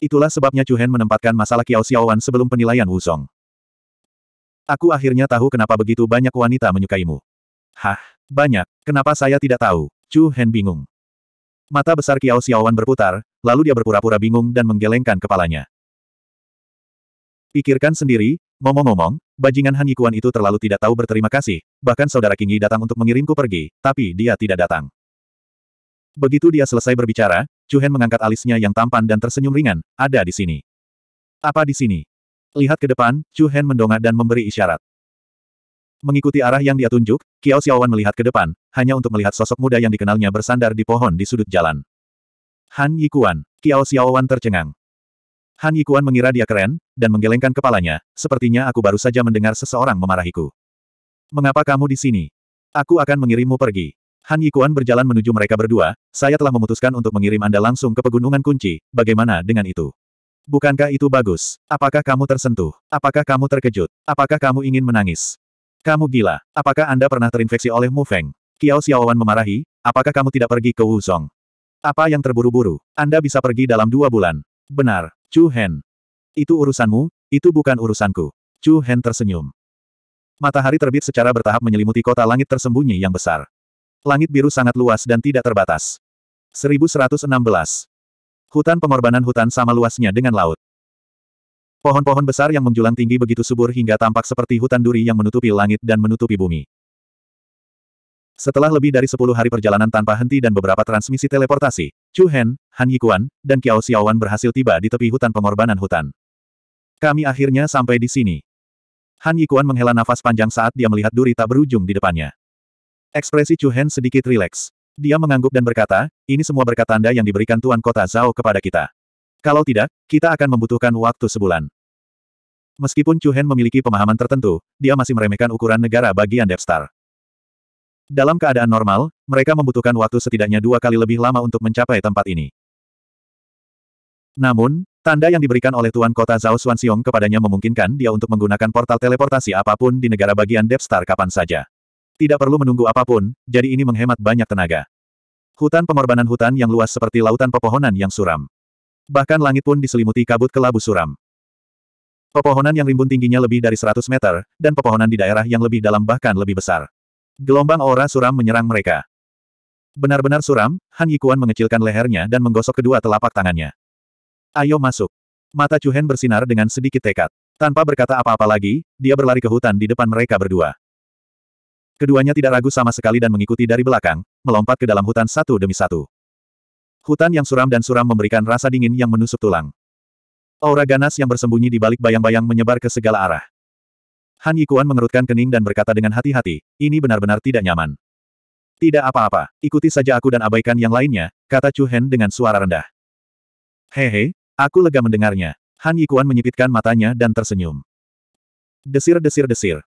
Itulah sebabnya Chu Hen menempatkan masalah Qiao Xiaowan sebelum penilaian Wuzong. Aku akhirnya tahu kenapa begitu banyak wanita menyukaimu. Hah, banyak. Kenapa saya tidak tahu? Chu Hen bingung. Mata besar Kiao Xiaowan berputar, lalu dia berpura-pura bingung dan menggelengkan kepalanya. Pikirkan sendiri, ngomong-ngomong, bajingan Han Yikuan itu terlalu tidak tahu berterima kasih, bahkan saudara Kingi datang untuk mengirimku pergi, tapi dia tidak datang. Begitu dia selesai berbicara, Chu Hen mengangkat alisnya yang tampan dan tersenyum ringan, ada di sini. Apa di sini? Lihat ke depan, Chu Hen mendongak dan memberi isyarat. Mengikuti arah yang dia tunjuk, Kiao Xiaowan melihat ke depan, hanya untuk melihat sosok muda yang dikenalnya bersandar di pohon di sudut jalan. Han Yikuan, Kiao Xiaowan tercengang. Han Yikuan mengira dia keren, dan menggelengkan kepalanya, sepertinya aku baru saja mendengar seseorang memarahiku. Mengapa kamu di sini? Aku akan mengirimmu pergi. Han Yikuan berjalan menuju mereka berdua, saya telah memutuskan untuk mengirim Anda langsung ke pegunungan kunci, bagaimana dengan itu? Bukankah itu bagus? Apakah kamu tersentuh? Apakah kamu terkejut? Apakah kamu ingin menangis? Kamu gila. Apakah Anda pernah terinfeksi oleh Mu Feng? Kiao Xiaowan memarahi, apakah kamu tidak pergi ke Wuzong? Apa yang terburu-buru? Anda bisa pergi dalam dua bulan. Benar, Chu Hen. Itu urusanmu, itu bukan urusanku. Chu Hen tersenyum. Matahari terbit secara bertahap menyelimuti kota langit tersembunyi yang besar. Langit biru sangat luas dan tidak terbatas. 1116. Hutan pengorbanan hutan sama luasnya dengan laut. Pohon-pohon besar yang menjulang tinggi begitu subur hingga tampak seperti hutan duri yang menutupi langit dan menutupi bumi. Setelah lebih dari 10 hari perjalanan tanpa henti dan beberapa transmisi teleportasi, Chu Hen, Han Yikuan, dan Qiao Xiaowan berhasil tiba di tepi hutan pengorbanan hutan. Kami akhirnya sampai di sini. Han Yikuan menghela nafas panjang saat dia melihat duri tak berujung di depannya. Ekspresi Chu Hen sedikit rileks. Dia mengangguk dan berkata, ini semua berkat tanda yang diberikan Tuan Kota Zhao kepada kita. Kalau tidak, kita akan membutuhkan waktu sebulan. Meskipun Chu Hen memiliki pemahaman tertentu, dia masih meremehkan ukuran negara bagian Devstar. Dalam keadaan normal, mereka membutuhkan waktu setidaknya dua kali lebih lama untuk mencapai tempat ini. Namun, Tanda yang diberikan oleh Tuan Kota Zhao Xuanxiong kepadanya memungkinkan dia untuk menggunakan portal teleportasi apapun di negara bagian Devstar kapan saja. Tidak perlu menunggu apapun, jadi ini menghemat banyak tenaga. Hutan pengorbanan hutan yang luas seperti lautan pepohonan yang suram bahkan langit pun diselimuti kabut kelabu suram. Pepohonan yang rimbun tingginya lebih dari 100 meter, dan pepohonan di daerah yang lebih dalam bahkan lebih besar. Gelombang aura suram menyerang mereka. Benar-benar suram, Han Yikuan mengecilkan lehernya dan menggosok kedua telapak tangannya. Ayo masuk. Mata Hen bersinar dengan sedikit tekad. Tanpa berkata apa-apa lagi, dia berlari ke hutan di depan mereka berdua. Keduanya tidak ragu sama sekali dan mengikuti dari belakang, melompat ke dalam hutan satu demi satu. Hutan yang suram dan suram memberikan rasa dingin yang menusuk tulang. Aura ganas yang bersembunyi di balik bayang-bayang menyebar ke segala arah. Han Yikuan mengerutkan kening dan berkata dengan hati-hati, ini benar-benar tidak nyaman. Tidak apa-apa, ikuti saja aku dan abaikan yang lainnya, kata Chu Hen dengan suara rendah. Hehe, aku lega mendengarnya. Han Yikuan menyipitkan matanya dan tersenyum. Desir-desir-desir.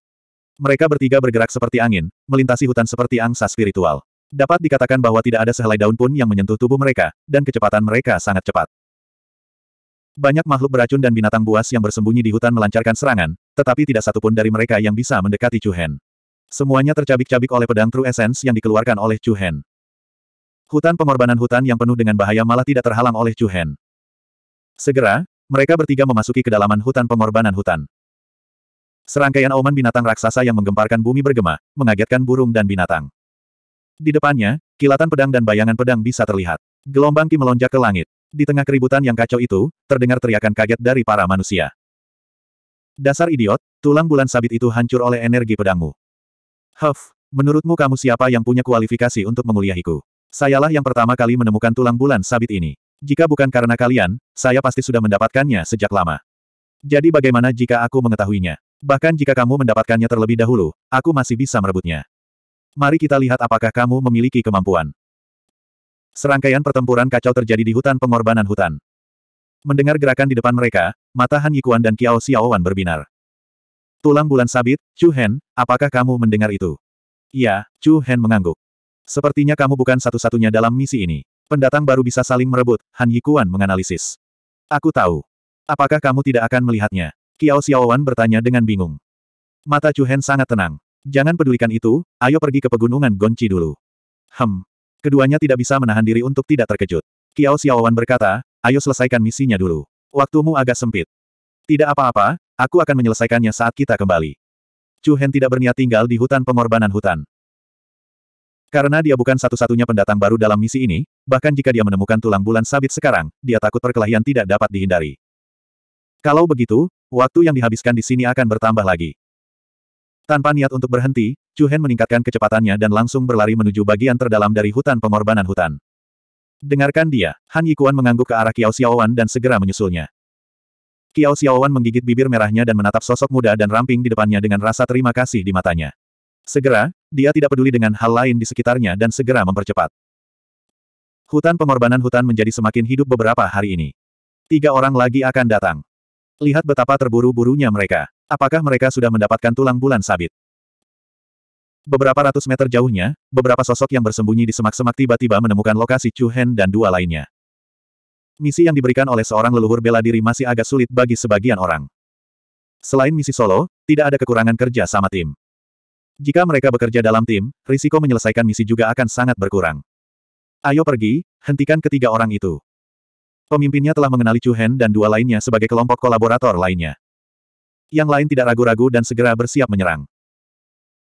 Mereka bertiga bergerak seperti angin, melintasi hutan seperti angsa spiritual. Dapat dikatakan bahwa tidak ada sehelai daun pun yang menyentuh tubuh mereka, dan kecepatan mereka sangat cepat. Banyak makhluk beracun dan binatang buas yang bersembunyi di hutan melancarkan serangan, tetapi tidak satupun dari mereka yang bisa mendekati Chu Hen. Semuanya tercabik-cabik oleh pedang True Essence yang dikeluarkan oleh Chu Hen. Hutan pengorbanan hutan yang penuh dengan bahaya malah tidak terhalang oleh Chu Hen. Segera, mereka bertiga memasuki kedalaman hutan pengorbanan hutan. Serangkaian auman binatang raksasa yang menggemparkan bumi bergema, mengagetkan burung dan binatang. Di depannya, kilatan pedang dan bayangan pedang bisa terlihat. Gelombang Ki melonjak ke langit. Di tengah keributan yang kacau itu, terdengar teriakan kaget dari para manusia. Dasar idiot, tulang bulan sabit itu hancur oleh energi pedangmu. Huff, menurutmu kamu siapa yang punya kualifikasi untuk menguliahiku? Sayalah yang pertama kali menemukan tulang bulan sabit ini. Jika bukan karena kalian, saya pasti sudah mendapatkannya sejak lama. Jadi bagaimana jika aku mengetahuinya? Bahkan jika kamu mendapatkannya terlebih dahulu, aku masih bisa merebutnya. Mari kita lihat apakah kamu memiliki kemampuan. Serangkaian pertempuran kacau terjadi di hutan pengorbanan hutan. Mendengar gerakan di depan mereka, mata Han Yikuan dan Qiao Xiaowan berbinar. Tulang bulan sabit, Chu Hen, apakah kamu mendengar itu? Ya, Chu Hen mengangguk. Sepertinya kamu bukan satu-satunya dalam misi ini. Pendatang baru bisa saling merebut, Han Yikuan menganalisis. Aku tahu. Apakah kamu tidak akan melihatnya? Qiao Xiaowan bertanya dengan bingung. Mata Chu Hen sangat tenang. Jangan pedulikan itu, ayo pergi ke pegunungan Gonci dulu. Hem. Keduanya tidak bisa menahan diri untuk tidak terkejut. Kiao Xiaowan berkata, ayo selesaikan misinya dulu. Waktumu agak sempit. Tidak apa-apa, aku akan menyelesaikannya saat kita kembali. Chu Hen tidak berniat tinggal di hutan pengorbanan hutan. Karena dia bukan satu-satunya pendatang baru dalam misi ini, bahkan jika dia menemukan tulang bulan sabit sekarang, dia takut perkelahian tidak dapat dihindari. Kalau begitu, waktu yang dihabiskan di sini akan bertambah lagi. Tanpa niat untuk berhenti, Chu Hen meningkatkan kecepatannya dan langsung berlari menuju bagian terdalam dari hutan pengorbanan hutan. Dengarkan dia, Han Yikuan mengangguk ke arah Kiao Xiaowan dan segera menyusulnya. Kiao Xiaowan menggigit bibir merahnya dan menatap sosok muda dan ramping di depannya dengan rasa terima kasih di matanya. Segera, dia tidak peduli dengan hal lain di sekitarnya dan segera mempercepat. Hutan pengorbanan hutan menjadi semakin hidup beberapa hari ini. Tiga orang lagi akan datang. Lihat betapa terburu-burunya mereka apakah mereka sudah mendapatkan tulang bulan sabit? Beberapa ratus meter jauhnya, beberapa sosok yang bersembunyi di semak-semak tiba-tiba menemukan lokasi Chu Hen dan dua lainnya. Misi yang diberikan oleh seorang leluhur bela diri masih agak sulit bagi sebagian orang. Selain misi solo, tidak ada kekurangan kerja sama tim. Jika mereka bekerja dalam tim, risiko menyelesaikan misi juga akan sangat berkurang. Ayo pergi, hentikan ketiga orang itu. Pemimpinnya telah mengenali Chu Hen dan dua lainnya sebagai kelompok kolaborator lainnya yang lain tidak ragu-ragu dan segera bersiap menyerang.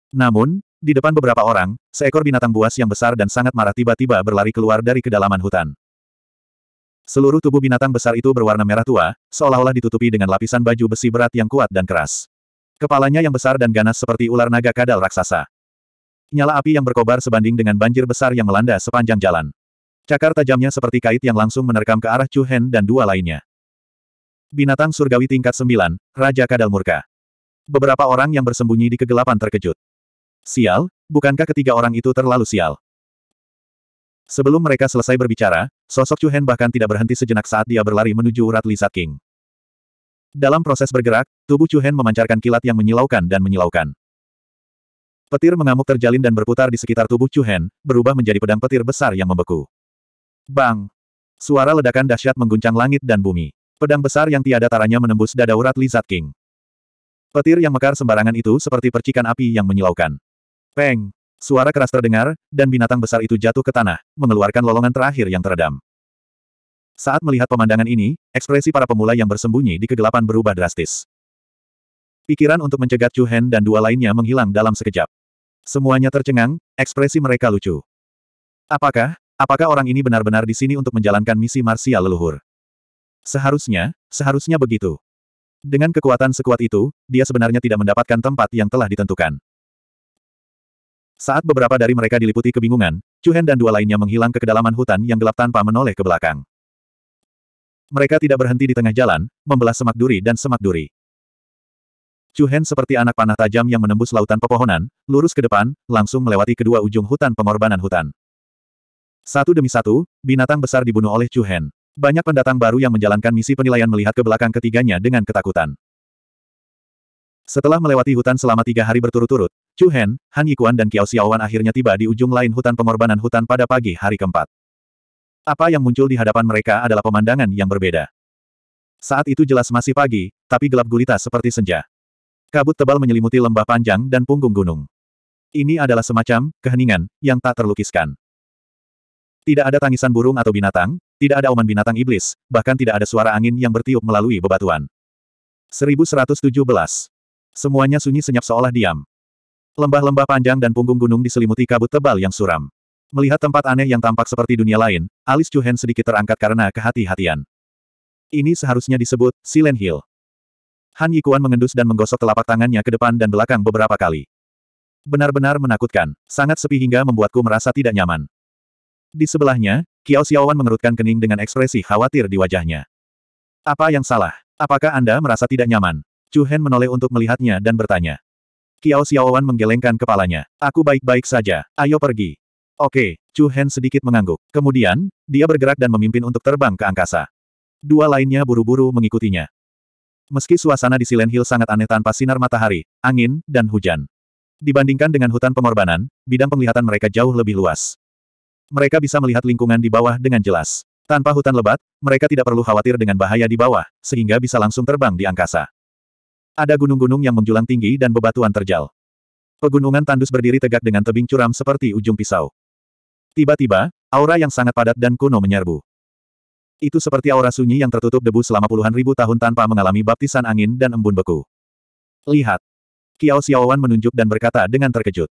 Namun, di depan beberapa orang, seekor binatang buas yang besar dan sangat marah tiba-tiba berlari keluar dari kedalaman hutan. Seluruh tubuh binatang besar itu berwarna merah tua, seolah-olah ditutupi dengan lapisan baju besi berat yang kuat dan keras. Kepalanya yang besar dan ganas seperti ular naga kadal raksasa. Nyala api yang berkobar sebanding dengan banjir besar yang melanda sepanjang jalan. Cakar tajamnya seperti kait yang langsung menerkam ke arah Chu Hen dan dua lainnya. Binatang surgawi tingkat 9, Raja Kadal Murka. Beberapa orang yang bersembunyi di kegelapan terkejut. Sial, bukankah ketiga orang itu terlalu sial? Sebelum mereka selesai berbicara, sosok Chu Hen bahkan tidak berhenti sejenak saat dia berlari menuju urat Lizard King. Dalam proses bergerak, tubuh Chu Hen memancarkan kilat yang menyilaukan dan menyilaukan. Petir mengamuk terjalin dan berputar di sekitar tubuh Chu Hen, berubah menjadi pedang petir besar yang membeku. Bang! Suara ledakan dahsyat mengguncang langit dan bumi. Pedang besar yang tiada taranya menembus dada urat Lizard King. Petir yang mekar sembarangan itu seperti percikan api yang menyilaukan. Peng! Suara keras terdengar, dan binatang besar itu jatuh ke tanah, mengeluarkan lolongan terakhir yang teredam. Saat melihat pemandangan ini, ekspresi para pemula yang bersembunyi di kegelapan berubah drastis. Pikiran untuk mencegat Chu Hen dan dua lainnya menghilang dalam sekejap. Semuanya tercengang, ekspresi mereka lucu. Apakah, apakah orang ini benar-benar di sini untuk menjalankan misi marsial leluhur? Seharusnya, seharusnya begitu. Dengan kekuatan sekuat itu, dia sebenarnya tidak mendapatkan tempat yang telah ditentukan. Saat beberapa dari mereka diliputi kebingungan, Hen dan dua lainnya menghilang ke kedalaman hutan yang gelap tanpa menoleh ke belakang. Mereka tidak berhenti di tengah jalan, membelah semak duri dan semak duri. Hen seperti anak panah tajam yang menembus lautan pepohonan, lurus ke depan, langsung melewati kedua ujung hutan pengorbanan hutan. Satu demi satu, binatang besar dibunuh oleh Hen. Banyak pendatang baru yang menjalankan misi penilaian melihat ke belakang ketiganya dengan ketakutan. Setelah melewati hutan selama tiga hari berturut-turut, Chu Hen, Han Yikuan dan Kiao Xiaowan akhirnya tiba di ujung lain hutan pengorbanan hutan pada pagi hari keempat. Apa yang muncul di hadapan mereka adalah pemandangan yang berbeda. Saat itu jelas masih pagi, tapi gelap gulita seperti senja. Kabut tebal menyelimuti lembah panjang dan punggung gunung. Ini adalah semacam keheningan yang tak terlukiskan. Tidak ada tangisan burung atau binatang, tidak ada oman binatang iblis, bahkan tidak ada suara angin yang bertiup melalui bebatuan. 1117. Semuanya sunyi senyap seolah diam. Lembah-lembah panjang dan punggung gunung diselimuti kabut tebal yang suram. Melihat tempat aneh yang tampak seperti dunia lain, alis Chuhen sedikit terangkat karena kehati-hatian. Ini seharusnya disebut Silent Hill. Han Yikuan mengendus dan menggosok telapak tangannya ke depan dan belakang beberapa kali. Benar-benar menakutkan, sangat sepi hingga membuatku merasa tidak nyaman. Di sebelahnya, Kiao Xiaowan mengerutkan kening dengan ekspresi khawatir di wajahnya. Apa yang salah? Apakah Anda merasa tidak nyaman? Chu Hen menoleh untuk melihatnya dan bertanya. Kiao Xiaowan menggelengkan kepalanya. Aku baik-baik saja, ayo pergi. Oke, Chu Hen sedikit mengangguk. Kemudian, dia bergerak dan memimpin untuk terbang ke angkasa. Dua lainnya buru-buru mengikutinya. Meski suasana di Silent Hill sangat aneh tanpa sinar matahari, angin, dan hujan. Dibandingkan dengan hutan pengorbanan, bidang penglihatan mereka jauh lebih luas mereka bisa melihat lingkungan di bawah dengan jelas. Tanpa hutan lebat, mereka tidak perlu khawatir dengan bahaya di bawah, sehingga bisa langsung terbang di angkasa. Ada gunung-gunung yang menjulang tinggi dan bebatuan terjal. Pegunungan tandus berdiri tegak dengan tebing curam seperti ujung pisau. Tiba-tiba, aura yang sangat padat dan kuno menyerbu. Itu seperti aura sunyi yang tertutup debu selama puluhan ribu tahun tanpa mengalami baptisan angin dan embun beku. Lihat. Kiao Xiaowan menunjuk dan berkata dengan terkejut.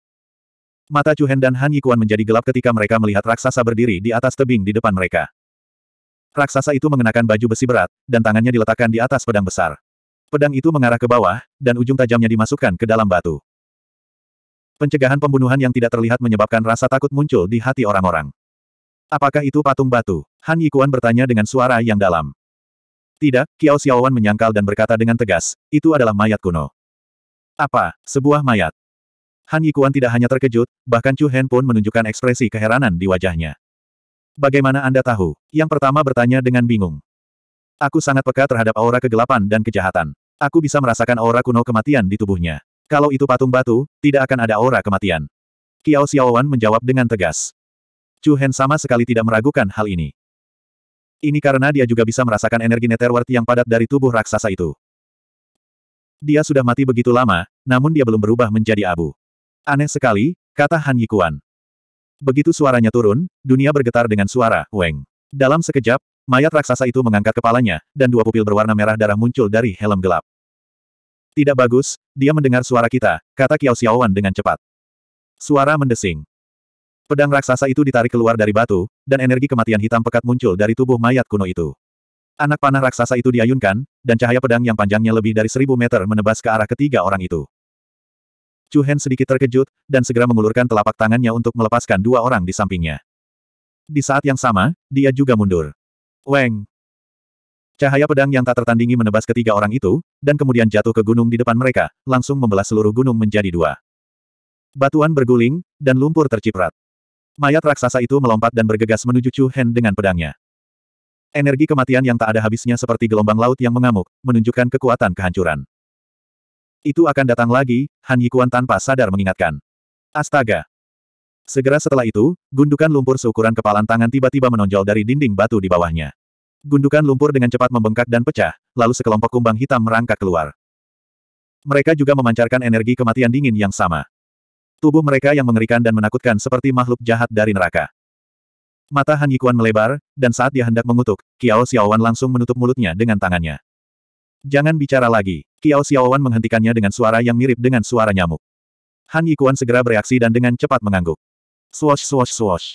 Mata Chu dan Han Yikuan menjadi gelap ketika mereka melihat raksasa berdiri di atas tebing di depan mereka. Raksasa itu mengenakan baju besi berat, dan tangannya diletakkan di atas pedang besar. Pedang itu mengarah ke bawah, dan ujung tajamnya dimasukkan ke dalam batu. Pencegahan pembunuhan yang tidak terlihat menyebabkan rasa takut muncul di hati orang-orang. Apakah itu patung batu? Han Yikuan bertanya dengan suara yang dalam. Tidak, Kiao Xiaowan menyangkal dan berkata dengan tegas, itu adalah mayat kuno. Apa, sebuah mayat? Han Yikuan tidak hanya terkejut, bahkan Chu Hen pun menunjukkan ekspresi keheranan di wajahnya. Bagaimana Anda tahu? Yang pertama bertanya dengan bingung. Aku sangat peka terhadap aura kegelapan dan kejahatan. Aku bisa merasakan aura kuno kematian di tubuhnya. Kalau itu patung batu, tidak akan ada aura kematian. Kiao Xiaowan menjawab dengan tegas. Chu Hen sama sekali tidak meragukan hal ini. Ini karena dia juga bisa merasakan energi Netherworld yang padat dari tubuh raksasa itu. Dia sudah mati begitu lama, namun dia belum berubah menjadi abu. Aneh sekali, kata Han Yikuan. Begitu suaranya turun, dunia bergetar dengan suara, Weng. Dalam sekejap, mayat raksasa itu mengangkat kepalanya, dan dua pupil berwarna merah darah muncul dari helm gelap. Tidak bagus, dia mendengar suara kita, kata Kiao Xiaowan dengan cepat. Suara mendesing. Pedang raksasa itu ditarik keluar dari batu, dan energi kematian hitam pekat muncul dari tubuh mayat kuno itu. Anak panah raksasa itu diayunkan, dan cahaya pedang yang panjangnya lebih dari seribu meter menebas ke arah ketiga orang itu. Chu Hen sedikit terkejut, dan segera mengulurkan telapak tangannya untuk melepaskan dua orang di sampingnya. Di saat yang sama, dia juga mundur. Weng! Cahaya pedang yang tak tertandingi menebas ketiga orang itu, dan kemudian jatuh ke gunung di depan mereka, langsung membelah seluruh gunung menjadi dua. Batuan berguling, dan lumpur terciprat. Mayat raksasa itu melompat dan bergegas menuju Chu Hen dengan pedangnya. Energi kematian yang tak ada habisnya seperti gelombang laut yang mengamuk, menunjukkan kekuatan kehancuran. Itu akan datang lagi, Han Yikuan tanpa sadar mengingatkan. Astaga! Segera setelah itu, gundukan lumpur seukuran kepalan tangan tiba-tiba menonjol dari dinding batu di bawahnya. Gundukan lumpur dengan cepat membengkak dan pecah, lalu sekelompok kumbang hitam merangkak keluar. Mereka juga memancarkan energi kematian dingin yang sama. Tubuh mereka yang mengerikan dan menakutkan seperti makhluk jahat dari neraka. Mata Han Yikuan melebar, dan saat dia hendak mengutuk, Kiao Xiaowan langsung menutup mulutnya dengan tangannya. Jangan bicara lagi. Kiao Xiaowan menghentikannya dengan suara yang mirip dengan suara nyamuk. Han Yikuan segera bereaksi dan dengan cepat mengangguk. Swash swash swash.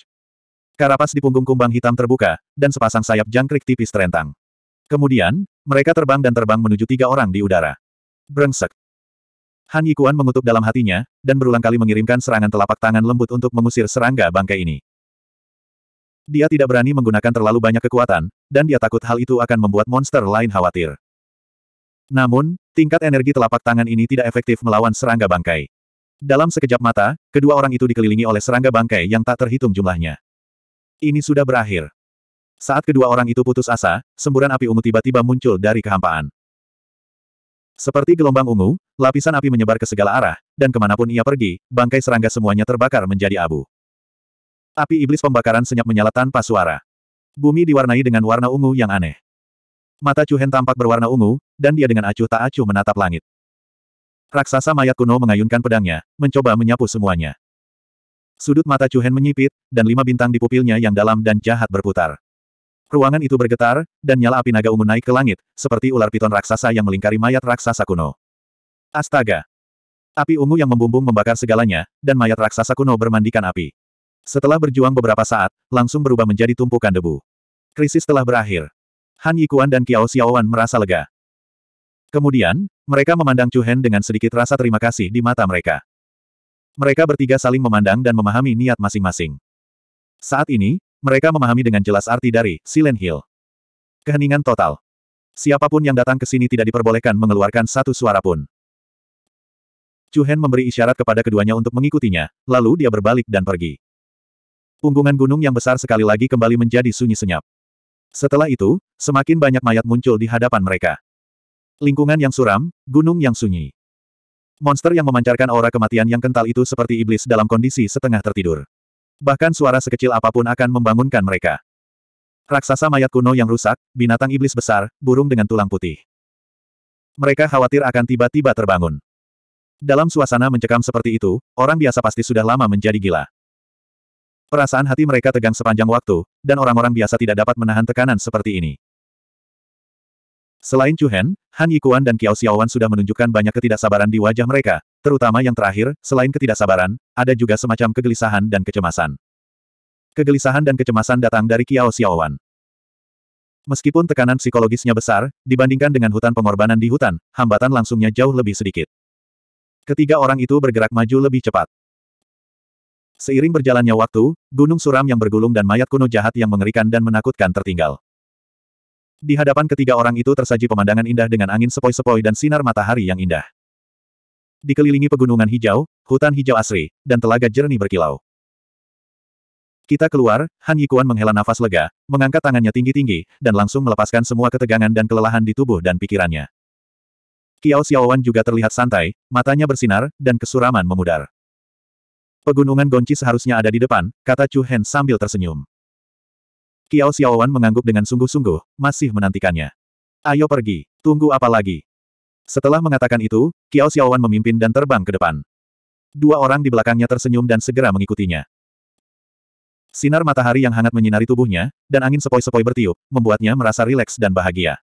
Karapas di punggung kumbang hitam terbuka, dan sepasang sayap jangkrik tipis terentang. Kemudian, mereka terbang dan terbang menuju tiga orang di udara. Brengsek. Han Yikuan mengutuk dalam hatinya, dan berulang kali mengirimkan serangan telapak tangan lembut untuk mengusir serangga bangkai ini. Dia tidak berani menggunakan terlalu banyak kekuatan, dan dia takut hal itu akan membuat monster lain khawatir. Namun, Tingkat energi telapak tangan ini tidak efektif melawan serangga bangkai. Dalam sekejap mata, kedua orang itu dikelilingi oleh serangga bangkai yang tak terhitung jumlahnya. Ini sudah berakhir. Saat kedua orang itu putus asa, semburan api ungu tiba-tiba muncul dari kehampaan. Seperti gelombang ungu, lapisan api menyebar ke segala arah, dan kemanapun ia pergi, bangkai serangga semuanya terbakar menjadi abu. Api iblis pembakaran senyap menyala tanpa suara. Bumi diwarnai dengan warna ungu yang aneh. Mata Chuhen tampak berwarna ungu, dan dia dengan acuh tak acuh menatap langit. Raksasa mayat kuno mengayunkan pedangnya, mencoba menyapu semuanya. Sudut mata Chuhen menyipit, dan lima bintang di pupilnya yang dalam dan jahat berputar. Ruangan itu bergetar, dan nyala api naga ungu naik ke langit, seperti ular piton raksasa yang melingkari mayat raksasa kuno. Astaga! Api ungu yang membumbung membakar segalanya, dan mayat raksasa kuno bermandikan api. Setelah berjuang beberapa saat, langsung berubah menjadi tumpukan debu. Krisis telah berakhir. Han Yikuan dan Kiao Xiaowan merasa lega. Kemudian, mereka memandang Chu Hen dengan sedikit rasa terima kasih di mata mereka. Mereka bertiga saling memandang dan memahami niat masing-masing. Saat ini, mereka memahami dengan jelas arti dari Silent Hill. Keheningan total. Siapapun yang datang ke sini tidak diperbolehkan mengeluarkan satu suara pun. Chu Hen memberi isyarat kepada keduanya untuk mengikutinya, lalu dia berbalik dan pergi. Punggungan gunung yang besar sekali lagi kembali menjadi sunyi senyap. Setelah itu, semakin banyak mayat muncul di hadapan mereka. Lingkungan yang suram, gunung yang sunyi. Monster yang memancarkan aura kematian yang kental itu seperti iblis dalam kondisi setengah tertidur. Bahkan suara sekecil apapun akan membangunkan mereka. Raksasa mayat kuno yang rusak, binatang iblis besar, burung dengan tulang putih. Mereka khawatir akan tiba-tiba terbangun. Dalam suasana mencekam seperti itu, orang biasa pasti sudah lama menjadi gila. Perasaan hati mereka tegang sepanjang waktu, dan orang-orang biasa tidak dapat menahan tekanan seperti ini. Selain Chu Han, Han Yikuan dan Kiao Xiaowan sudah menunjukkan banyak ketidaksabaran di wajah mereka, terutama yang terakhir, selain ketidaksabaran, ada juga semacam kegelisahan dan kecemasan. Kegelisahan dan kecemasan datang dari Kiao Xiaowan. Meskipun tekanan psikologisnya besar, dibandingkan dengan hutan pengorbanan di hutan, hambatan langsungnya jauh lebih sedikit. Ketiga orang itu bergerak maju lebih cepat. Seiring berjalannya waktu, gunung suram yang bergulung dan mayat kuno jahat yang mengerikan dan menakutkan tertinggal. Di hadapan ketiga orang itu tersaji pemandangan indah dengan angin sepoi-sepoi dan sinar matahari yang indah. Dikelilingi pegunungan hijau, hutan hijau asri, dan telaga jernih berkilau. Kita keluar, Han Yikuan menghela nafas lega, mengangkat tangannya tinggi-tinggi, dan langsung melepaskan semua ketegangan dan kelelahan di tubuh dan pikirannya. Kiao Xiaowan juga terlihat santai, matanya bersinar, dan kesuraman memudar. Pegunungan Gonci seharusnya ada di depan, kata Chu Hen sambil tersenyum. Kiao Xiaowan mengangguk dengan sungguh-sungguh, masih menantikannya. Ayo pergi, tunggu apa lagi? Setelah mengatakan itu, Kiao Xiaowan memimpin dan terbang ke depan. Dua orang di belakangnya tersenyum dan segera mengikutinya. Sinar matahari yang hangat menyinari tubuhnya, dan angin sepoi-sepoi bertiup, membuatnya merasa rileks dan bahagia.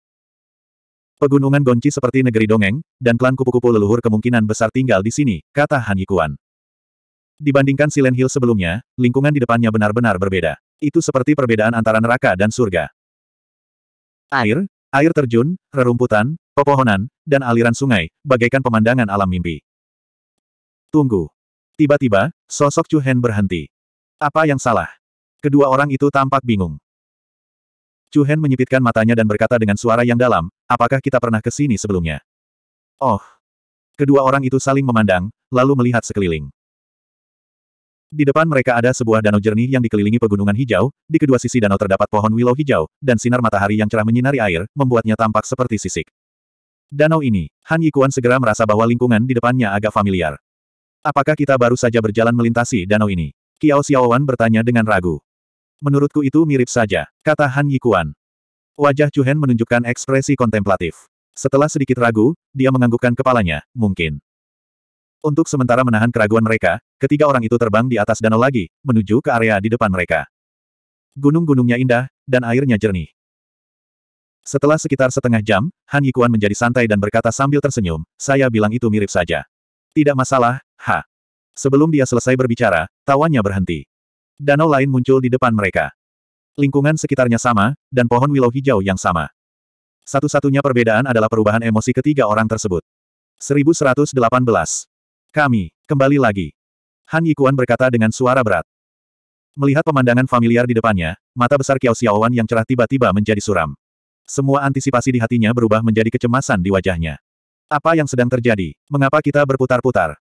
Pegunungan Gonci seperti negeri dongeng, dan klan kupu-kupu leluhur kemungkinan besar tinggal di sini, kata Han Yikuan. Dibandingkan Silent Hill sebelumnya, lingkungan di depannya benar-benar berbeda. Itu seperti perbedaan antara neraka dan surga. Air, air terjun, rerumputan, pepohonan, dan aliran sungai, bagaikan pemandangan alam mimpi. Tunggu. Tiba-tiba, sosok Chu Hen berhenti. Apa yang salah? Kedua orang itu tampak bingung. Chu Hen menyipitkan matanya dan berkata dengan suara yang dalam, apakah kita pernah ke sini sebelumnya? Oh. Kedua orang itu saling memandang, lalu melihat sekeliling. Di depan mereka ada sebuah danau jernih yang dikelilingi pegunungan hijau, di kedua sisi danau terdapat pohon willow hijau, dan sinar matahari yang cerah menyinari air, membuatnya tampak seperti sisik. Danau ini, Han Yikuan segera merasa bahwa lingkungan di depannya agak familiar. Apakah kita baru saja berjalan melintasi danau ini? Kiao Xiaowan bertanya dengan ragu. Menurutku itu mirip saja, kata Han Yikuan. Wajah Chu Hen menunjukkan ekspresi kontemplatif. Setelah sedikit ragu, dia menganggukkan kepalanya, mungkin. Untuk sementara menahan keraguan mereka, ketiga orang itu terbang di atas danau lagi, menuju ke area di depan mereka. Gunung-gunungnya indah, dan airnya jernih. Setelah sekitar setengah jam, Han Yikuan menjadi santai dan berkata sambil tersenyum, saya bilang itu mirip saja. Tidak masalah, ha. Sebelum dia selesai berbicara, tawanya berhenti. Danau lain muncul di depan mereka. Lingkungan sekitarnya sama, dan pohon willow hijau yang sama. Satu-satunya perbedaan adalah perubahan emosi ketiga orang tersebut. 1118 kami, kembali lagi. Han Yikuan berkata dengan suara berat. Melihat pemandangan familiar di depannya, mata besar Qiao Xiaowan yang cerah tiba-tiba menjadi suram. Semua antisipasi di hatinya berubah menjadi kecemasan di wajahnya. Apa yang sedang terjadi? Mengapa kita berputar-putar?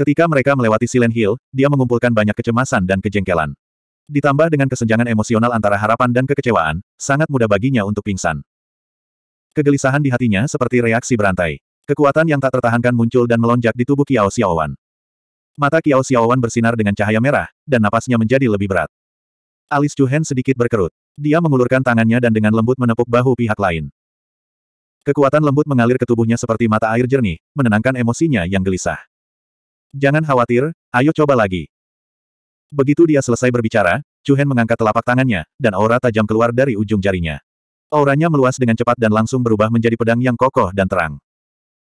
Ketika mereka melewati Silent Hill, dia mengumpulkan banyak kecemasan dan kejengkelan. Ditambah dengan kesenjangan emosional antara harapan dan kekecewaan, sangat mudah baginya untuk pingsan. Kegelisahan di hatinya seperti reaksi berantai. Kekuatan yang tak tertahankan muncul dan melonjak di tubuh Kiao Xiaowan. Mata Kiao Xiaowan bersinar dengan cahaya merah, dan napasnya menjadi lebih berat. Alis Chu Hen sedikit berkerut. Dia mengulurkan tangannya dan dengan lembut menepuk bahu pihak lain. Kekuatan lembut mengalir ke tubuhnya seperti mata air jernih, menenangkan emosinya yang gelisah. Jangan khawatir, ayo coba lagi. Begitu dia selesai berbicara, Chu Hen mengangkat telapak tangannya, dan aura tajam keluar dari ujung jarinya. Auranya meluas dengan cepat dan langsung berubah menjadi pedang yang kokoh dan terang.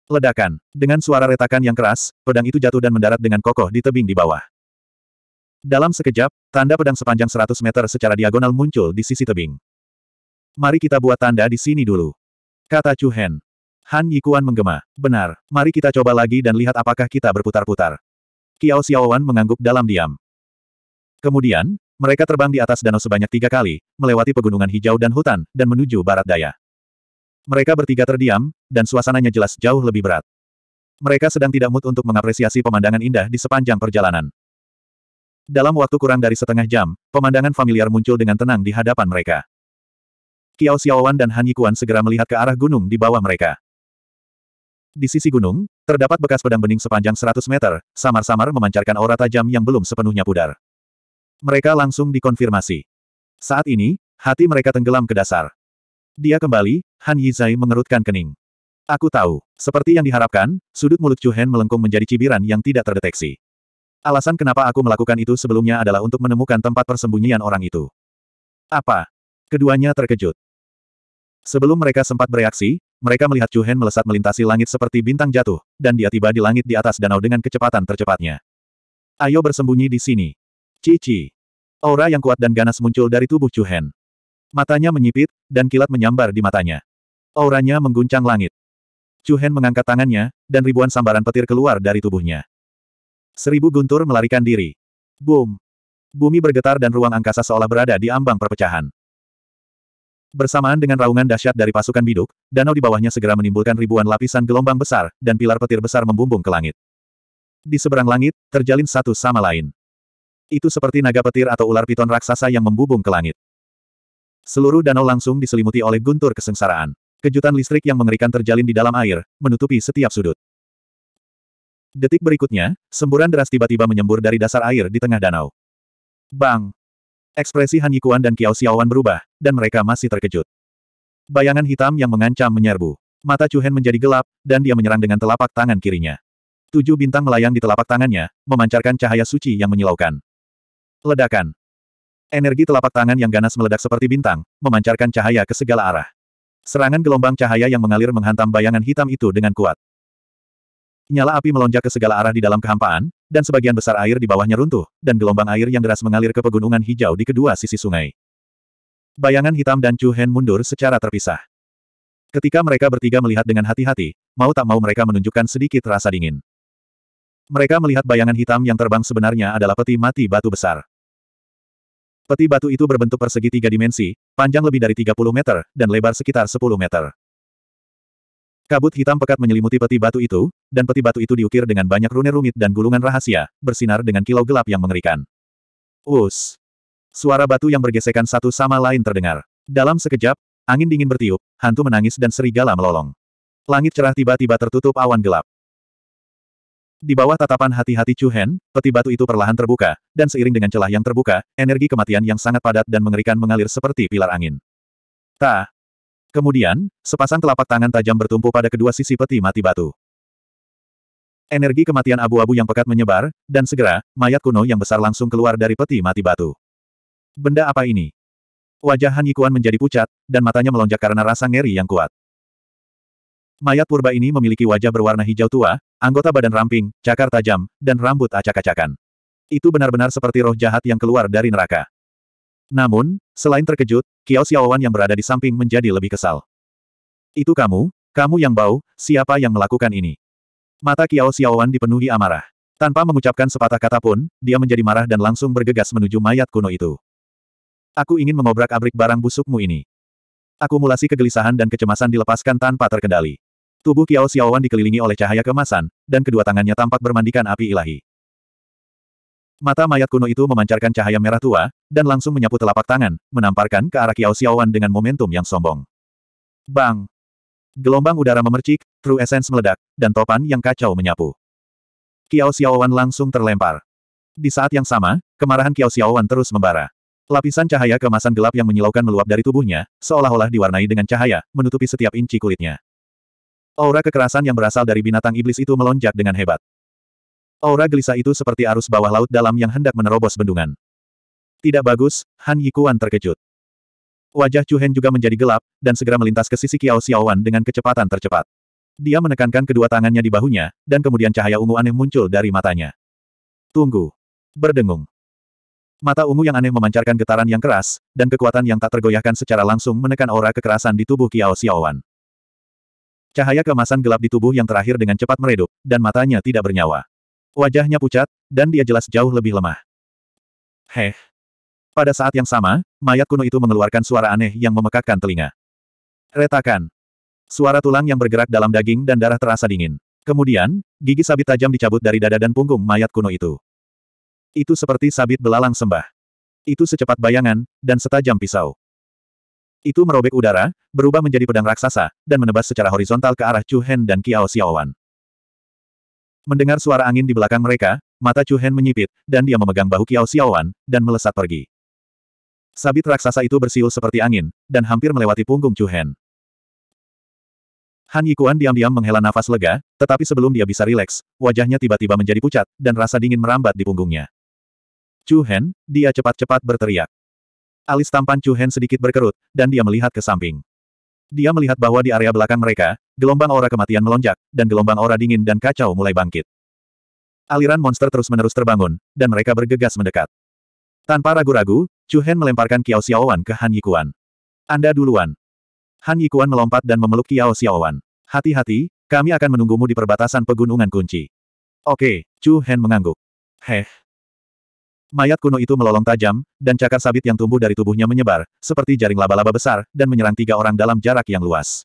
Ledakan. Dengan suara retakan yang keras, pedang itu jatuh dan mendarat dengan kokoh di tebing di bawah. Dalam sekejap, tanda pedang sepanjang 100 meter secara diagonal muncul di sisi tebing. Mari kita buat tanda di sini dulu. Kata Chu Hen. Han Yikuan menggema. Benar, mari kita coba lagi dan lihat apakah kita berputar-putar. Kiao Xiaowan mengangguk dalam diam. Kemudian, mereka terbang di atas danau sebanyak tiga kali, melewati pegunungan hijau dan hutan, dan menuju barat daya. Mereka bertiga terdiam, dan suasananya jelas jauh lebih berat. Mereka sedang tidak mood untuk mengapresiasi pemandangan indah di sepanjang perjalanan. Dalam waktu kurang dari setengah jam, pemandangan familiar muncul dengan tenang di hadapan mereka. Kiao Xiaowan dan Han Yikuan segera melihat ke arah gunung di bawah mereka. Di sisi gunung, terdapat bekas pedang bening sepanjang 100 meter, samar-samar memancarkan aura tajam yang belum sepenuhnya pudar. Mereka langsung dikonfirmasi. Saat ini, hati mereka tenggelam ke dasar. Dia kembali, Han Yizai mengerutkan kening. Aku tahu. Seperti yang diharapkan, sudut mulut Chu Hen melengkung menjadi cibiran yang tidak terdeteksi. Alasan kenapa aku melakukan itu sebelumnya adalah untuk menemukan tempat persembunyian orang itu. Apa? Keduanya terkejut. Sebelum mereka sempat bereaksi, mereka melihat Chu Hen melesat melintasi langit seperti bintang jatuh, dan dia tiba di langit di atas danau dengan kecepatan tercepatnya. Ayo bersembunyi di sini. Cici. Aura yang kuat dan ganas muncul dari tubuh Chu Hen. Matanya menyipit, dan kilat menyambar di matanya. Auranya mengguncang langit. Chu mengangkat tangannya, dan ribuan sambaran petir keluar dari tubuhnya. Seribu guntur melarikan diri. Boom! Bumi bergetar dan ruang angkasa seolah berada di ambang perpecahan. Bersamaan dengan raungan dahsyat dari pasukan biduk, danau di bawahnya segera menimbulkan ribuan lapisan gelombang besar, dan pilar petir besar membumbung ke langit. Di seberang langit, terjalin satu sama lain. Itu seperti naga petir atau ular piton raksasa yang membumbung ke langit. Seluruh danau langsung diselimuti oleh guntur kesengsaraan. Kejutan listrik yang mengerikan terjalin di dalam air, menutupi setiap sudut. Detik berikutnya, semburan deras tiba-tiba menyembur dari dasar air di tengah danau. Bang! Ekspresi Han Yikuan dan Kiao Xiaowan berubah, dan mereka masih terkejut. Bayangan hitam yang mengancam menyerbu. Mata Hen menjadi gelap, dan dia menyerang dengan telapak tangan kirinya. Tujuh bintang melayang di telapak tangannya, memancarkan cahaya suci yang menyilaukan. Ledakan. Energi telapak tangan yang ganas meledak seperti bintang, memancarkan cahaya ke segala arah. Serangan gelombang cahaya yang mengalir menghantam bayangan hitam itu dengan kuat. Nyala api melonjak ke segala arah di dalam kehampaan, dan sebagian besar air di bawahnya runtuh, dan gelombang air yang deras mengalir ke pegunungan hijau di kedua sisi sungai. Bayangan hitam dan Chu Hen mundur secara terpisah. Ketika mereka bertiga melihat dengan hati-hati, mau tak mau mereka menunjukkan sedikit rasa dingin. Mereka melihat bayangan hitam yang terbang sebenarnya adalah peti mati batu besar. Peti batu itu berbentuk persegi tiga dimensi, panjang lebih dari 30 meter, dan lebar sekitar 10 meter. Kabut hitam pekat menyelimuti peti batu itu, dan peti batu itu diukir dengan banyak rune rumit dan gulungan rahasia, bersinar dengan kilau gelap yang mengerikan. Us! Suara batu yang bergesekan satu sama lain terdengar. Dalam sekejap, angin dingin bertiup, hantu menangis dan serigala melolong. Langit cerah tiba-tiba tertutup awan gelap. Di bawah tatapan hati-hati Chu Hen, peti batu itu perlahan terbuka, dan seiring dengan celah yang terbuka, energi kematian yang sangat padat dan mengerikan mengalir seperti pilar angin. Ta. Kemudian, sepasang telapak tangan tajam bertumpu pada kedua sisi peti mati batu. Energi kematian abu-abu yang pekat menyebar, dan segera, mayat kuno yang besar langsung keluar dari peti mati batu. Benda apa ini? Wajah Han Yikuan menjadi pucat, dan matanya melonjak karena rasa ngeri yang kuat. Mayat purba ini memiliki wajah berwarna hijau tua, anggota badan ramping, cakar tajam, dan rambut acak-acakan. Itu benar-benar seperti roh jahat yang keluar dari neraka. Namun, selain terkejut, Kiao Xiaowan yang berada di samping menjadi lebih kesal. Itu kamu, kamu yang bau, siapa yang melakukan ini? Mata Kiao Xiaowan dipenuhi amarah. Tanpa mengucapkan sepatah kata pun, dia menjadi marah dan langsung bergegas menuju mayat kuno itu. Aku ingin mengobrak-abrik barang busukmu ini. Akumulasi kegelisahan dan kecemasan dilepaskan tanpa terkendali. Tubuh Kiao Xiaowan dikelilingi oleh cahaya kemasan, dan kedua tangannya tampak bermandikan api ilahi. Mata mayat kuno itu memancarkan cahaya merah tua, dan langsung menyapu telapak tangan, menamparkan ke arah Kiao Xiaowan dengan momentum yang sombong. Bang! Gelombang udara memercik, True Essence meledak, dan topan yang kacau menyapu. Kiao Xiaowan langsung terlempar. Di saat yang sama, kemarahan Kiao Xiaowan terus membara. Lapisan cahaya kemasan gelap yang menyilaukan meluap dari tubuhnya, seolah-olah diwarnai dengan cahaya, menutupi setiap inci kulitnya. Aura kekerasan yang berasal dari binatang iblis itu melonjak dengan hebat. Aura gelisah itu seperti arus bawah laut dalam yang hendak menerobos bendungan. Tidak bagus, Han Yikuan terkejut. Wajah Chu Hen juga menjadi gelap, dan segera melintas ke sisi Qiao Xiaowan dengan kecepatan tercepat. Dia menekankan kedua tangannya di bahunya, dan kemudian cahaya ungu aneh muncul dari matanya. Tunggu. Berdengung. Mata ungu yang aneh memancarkan getaran yang keras, dan kekuatan yang tak tergoyahkan secara langsung menekan aura kekerasan di tubuh Qiao Xiaowan. Cahaya kemasan gelap di tubuh yang terakhir dengan cepat meredup, dan matanya tidak bernyawa. Wajahnya pucat, dan dia jelas jauh lebih lemah. Heh. Pada saat yang sama, mayat kuno itu mengeluarkan suara aneh yang memekakkan telinga. Retakan. Suara tulang yang bergerak dalam daging dan darah terasa dingin. Kemudian, gigi sabit tajam dicabut dari dada dan punggung mayat kuno itu. Itu seperti sabit belalang sembah. Itu secepat bayangan, dan setajam pisau. Itu merobek udara, berubah menjadi pedang raksasa, dan menebas secara horizontal ke arah Chu Hen dan Qiao Xiaowan. Mendengar suara angin di belakang mereka, mata Chu Hen menyipit, dan dia memegang bahu Qiao Xiaowan, dan melesat pergi. Sabit raksasa itu bersiul seperti angin, dan hampir melewati punggung Chu Hen. Han Yikuan diam-diam menghela nafas lega, tetapi sebelum dia bisa rileks, wajahnya tiba-tiba menjadi pucat, dan rasa dingin merambat di punggungnya. Chu Hen, dia cepat-cepat berteriak. Alis tampan Chu Hen sedikit berkerut, dan dia melihat ke samping. Dia melihat bahwa di area belakang mereka, gelombang aura kematian melonjak, dan gelombang aura dingin dan kacau mulai bangkit. Aliran monster terus-menerus terbangun, dan mereka bergegas mendekat. Tanpa ragu-ragu, Chu Hen melemparkan Kiao Xiaowan ke Han Yikuan. Anda duluan. Han Yikuan melompat dan memeluk Kiao Xiaowan. Hati-hati, kami akan menunggumu di perbatasan pegunungan kunci. Oke, Chu Hen mengangguk. Heh, Mayat kuno itu melolong tajam, dan cakar sabit yang tumbuh dari tubuhnya menyebar, seperti jaring laba-laba besar, dan menyerang tiga orang dalam jarak yang luas.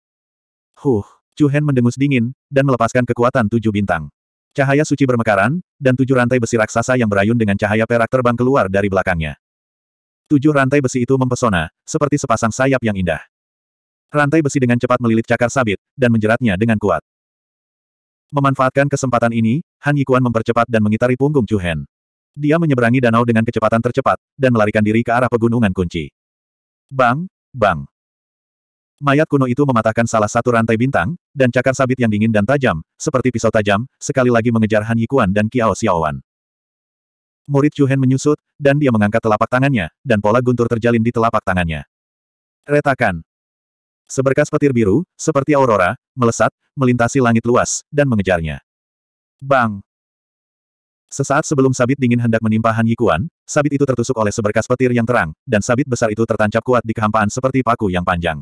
Huh, Chu Hen mendengus dingin, dan melepaskan kekuatan tujuh bintang. Cahaya suci bermekaran, dan tujuh rantai besi raksasa yang berayun dengan cahaya perak terbang keluar dari belakangnya. Tujuh rantai besi itu mempesona, seperti sepasang sayap yang indah. Rantai besi dengan cepat melilit cakar sabit, dan menjeratnya dengan kuat. Memanfaatkan kesempatan ini, Han Yikuan mempercepat dan mengitari punggung Chu Hen. Dia menyeberangi danau dengan kecepatan tercepat, dan melarikan diri ke arah pegunungan kunci. Bang! Bang! Mayat kuno itu mematahkan salah satu rantai bintang, dan cakar sabit yang dingin dan tajam, seperti pisau tajam, sekali lagi mengejar Han Yikuan dan Kiao Xiaowan. Murid Chuhen menyusut, dan dia mengangkat telapak tangannya, dan pola guntur terjalin di telapak tangannya. Retakan, Seberkas petir biru, seperti aurora, melesat, melintasi langit luas, dan mengejarnya. Bang! Sesaat sebelum sabit dingin hendak menimpa Han Yikuan, sabit itu tertusuk oleh seberkas petir yang terang, dan sabit besar itu tertancap kuat di kehampaan seperti paku yang panjang.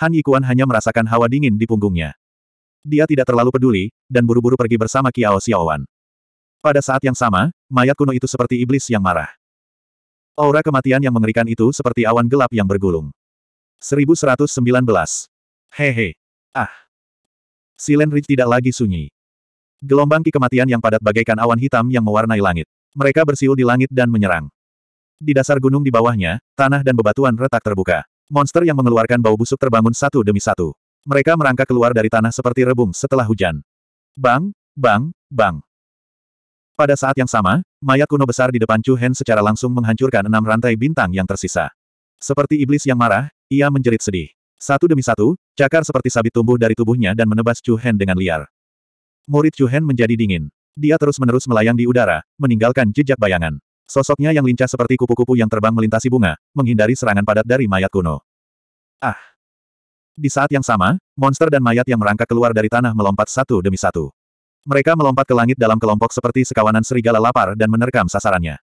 Han Yikuan hanya merasakan hawa dingin di punggungnya. Dia tidak terlalu peduli, dan buru-buru pergi bersama Kiao Xiaowan. Pada saat yang sama, mayat kuno itu seperti iblis yang marah. Aura kematian yang mengerikan itu seperti awan gelap yang bergulung. 1119. Hehe. Ah. Silen Ridge tidak lagi sunyi. Gelombang ki kematian yang padat bagaikan awan hitam yang mewarnai langit. Mereka bersiul di langit dan menyerang. Di dasar gunung di bawahnya, tanah dan bebatuan retak terbuka. Monster yang mengeluarkan bau busuk terbangun satu demi satu. Mereka merangkak keluar dari tanah seperti rebung setelah hujan. Bang, bang, bang. Pada saat yang sama, mayat kuno besar di depan Chu Hen secara langsung menghancurkan enam rantai bintang yang tersisa. Seperti iblis yang marah, ia menjerit sedih. Satu demi satu, cakar seperti sabit tumbuh dari tubuhnya dan menebas Chu Hen dengan liar. Murid Chuhen menjadi dingin. Dia terus-menerus melayang di udara, meninggalkan jejak bayangan. Sosoknya yang lincah seperti kupu-kupu yang terbang melintasi bunga, menghindari serangan padat dari mayat kuno. Ah! Di saat yang sama, monster dan mayat yang merangkak keluar dari tanah melompat satu demi satu. Mereka melompat ke langit dalam kelompok seperti sekawanan serigala lapar dan menerkam sasarannya.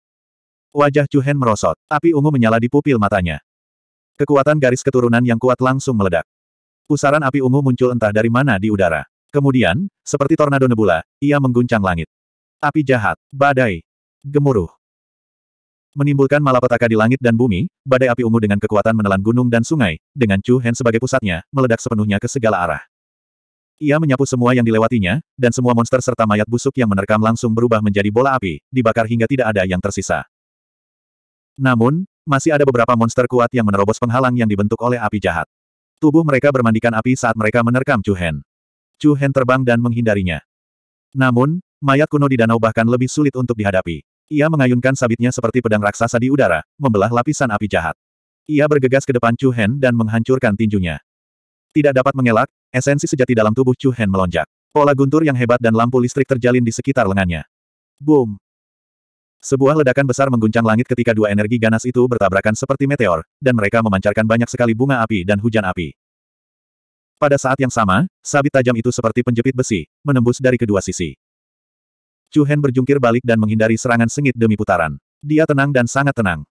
Wajah Chuhen merosot, api ungu menyala di pupil matanya. Kekuatan garis keturunan yang kuat langsung meledak. Pusaran api ungu muncul entah dari mana di udara. Kemudian, seperti tornado nebula, ia mengguncang langit. Api jahat, badai, gemuruh. Menimbulkan malapetaka di langit dan bumi, badai api ungu dengan kekuatan menelan gunung dan sungai, dengan Chu Hen sebagai pusatnya, meledak sepenuhnya ke segala arah. Ia menyapu semua yang dilewatinya, dan semua monster serta mayat busuk yang menerkam langsung berubah menjadi bola api, dibakar hingga tidak ada yang tersisa. Namun, masih ada beberapa monster kuat yang menerobos penghalang yang dibentuk oleh api jahat. Tubuh mereka bermandikan api saat mereka menerkam Chu Hen. Chu Hen terbang dan menghindarinya. Namun, mayat kuno di danau bahkan lebih sulit untuk dihadapi. Ia mengayunkan sabitnya seperti pedang raksasa di udara, membelah lapisan api jahat. Ia bergegas ke depan Chu Hen dan menghancurkan tinjunya. Tidak dapat mengelak, esensi sejati dalam tubuh Chu Hen melonjak. Pola guntur yang hebat dan lampu listrik terjalin di sekitar lengannya. Boom! Sebuah ledakan besar mengguncang langit ketika dua energi ganas itu bertabrakan seperti meteor, dan mereka memancarkan banyak sekali bunga api dan hujan api. Pada saat yang sama, sabit tajam itu seperti penjepit besi, menembus dari kedua sisi. Chu Hen berjungkir balik dan menghindari serangan sengit demi putaran. Dia tenang dan sangat tenang.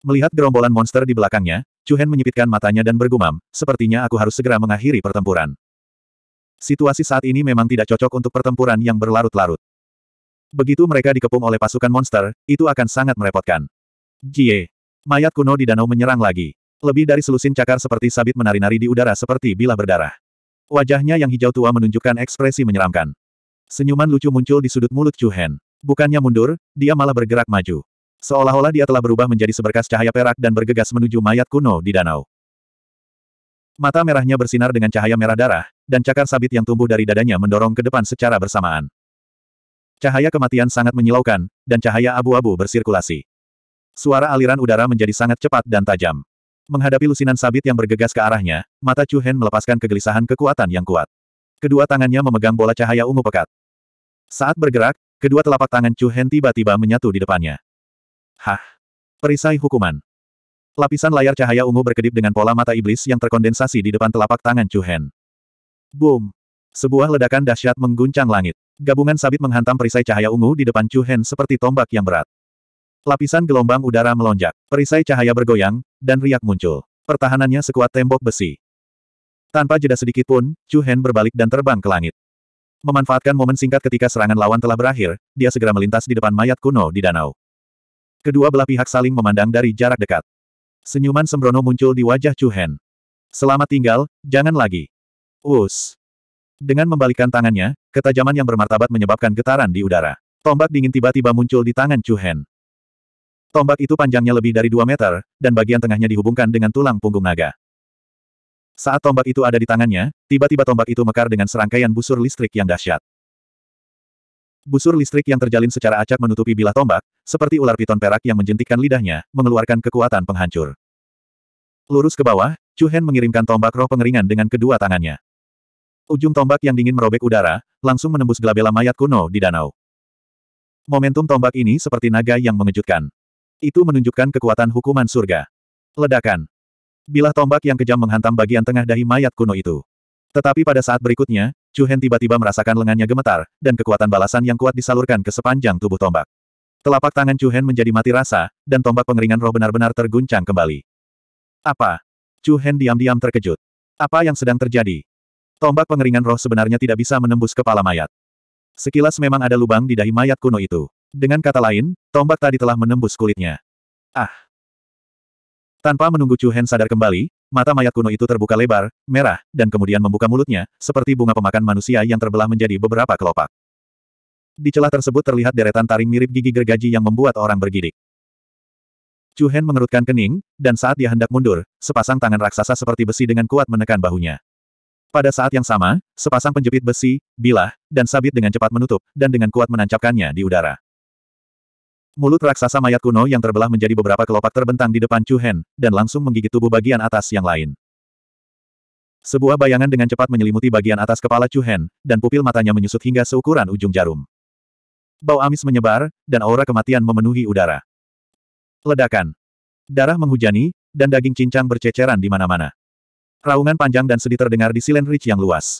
Melihat gerombolan monster di belakangnya, Chu Hen menyipitkan matanya dan bergumam, sepertinya aku harus segera mengakhiri pertempuran. Situasi saat ini memang tidak cocok untuk pertempuran yang berlarut-larut. Begitu mereka dikepung oleh pasukan monster, itu akan sangat merepotkan. Jie. Mayat kuno di danau menyerang lagi. Lebih dari selusin cakar seperti sabit menari-nari di udara seperti bilah berdarah. Wajahnya yang hijau tua menunjukkan ekspresi menyeramkan. Senyuman lucu muncul di sudut mulut Chu Hen. Bukannya mundur, dia malah bergerak maju. Seolah-olah dia telah berubah menjadi seberkas cahaya perak dan bergegas menuju mayat kuno di danau. Mata merahnya bersinar dengan cahaya merah darah, dan cakar sabit yang tumbuh dari dadanya mendorong ke depan secara bersamaan. Cahaya kematian sangat menyilaukan, dan cahaya abu-abu bersirkulasi. Suara aliran udara menjadi sangat cepat dan tajam. Menghadapi lusinan sabit yang bergegas ke arahnya, mata Chu Hen melepaskan kegelisahan kekuatan yang kuat. Kedua tangannya memegang bola cahaya ungu pekat. Saat bergerak, kedua telapak tangan Chu Hen tiba-tiba menyatu di depannya. Hah! Perisai hukuman. Lapisan layar cahaya ungu berkedip dengan pola mata iblis yang terkondensasi di depan telapak tangan Chu Hen. Boom! Sebuah ledakan dahsyat mengguncang langit. Gabungan sabit menghantam perisai cahaya ungu di depan Chu Hen seperti tombak yang berat. Lapisan gelombang udara melonjak. Perisai cahaya bergoyang, dan riak muncul. Pertahanannya sekuat tembok besi. Tanpa jeda sedikit pun, Chu Hen berbalik dan terbang ke langit. Memanfaatkan momen singkat ketika serangan lawan telah berakhir, dia segera melintas di depan mayat kuno di danau. Kedua belah pihak saling memandang dari jarak dekat. Senyuman sembrono muncul di wajah Chu Hen. Selamat tinggal, jangan lagi. Us. Dengan membalikkan tangannya, ketajaman yang bermartabat menyebabkan getaran di udara. Tombak dingin tiba-tiba muncul di tangan Chu Hen. Tombak itu panjangnya lebih dari 2 meter, dan bagian tengahnya dihubungkan dengan tulang punggung naga. Saat tombak itu ada di tangannya, tiba-tiba tombak itu mekar dengan serangkaian busur listrik yang dahsyat. Busur listrik yang terjalin secara acak menutupi bilah tombak, seperti ular piton perak yang menjentikkan lidahnya, mengeluarkan kekuatan penghancur. Lurus ke bawah, Chu Hen mengirimkan tombak roh pengeringan dengan kedua tangannya. Ujung tombak yang dingin merobek udara, langsung menembus gelabela mayat kuno di danau. Momentum tombak ini seperti naga yang mengejutkan. Itu menunjukkan kekuatan hukuman surga. Ledakan. Bilah tombak yang kejam menghantam bagian tengah dahi mayat kuno itu. Tetapi pada saat berikutnya, Chu Hen tiba-tiba merasakan lengannya gemetar, dan kekuatan balasan yang kuat disalurkan ke sepanjang tubuh tombak. Telapak tangan Chu Hen menjadi mati rasa, dan tombak pengeringan roh benar-benar terguncang kembali. Apa? Chu Hen diam-diam terkejut. Apa yang sedang terjadi? Tombak pengeringan roh sebenarnya tidak bisa menembus kepala mayat. Sekilas memang ada lubang di dahi mayat kuno itu. Dengan kata lain, tombak tadi telah menembus kulitnya. Ah! Tanpa menunggu Chu Hen sadar kembali, mata mayat kuno itu terbuka lebar, merah, dan kemudian membuka mulutnya, seperti bunga pemakan manusia yang terbelah menjadi beberapa kelopak. Di celah tersebut terlihat deretan taring mirip gigi gergaji yang membuat orang bergidik. Chu Hen mengerutkan kening, dan saat dia hendak mundur, sepasang tangan raksasa seperti besi dengan kuat menekan bahunya. Pada saat yang sama, sepasang penjepit besi, bilah, dan sabit dengan cepat menutup, dan dengan kuat menancapkannya di udara. Mulut raksasa mayat kuno yang terbelah menjadi beberapa kelopak terbentang di depan Chu Hen, dan langsung menggigit tubuh bagian atas yang lain. Sebuah bayangan dengan cepat menyelimuti bagian atas kepala Chu Hen, dan pupil matanya menyusut hingga seukuran ujung jarum. Bau amis menyebar, dan aura kematian memenuhi udara. Ledakan. Darah menghujani, dan daging cincang berceceran di mana-mana. Raungan panjang dan sedih terdengar di Silen Ridge yang luas.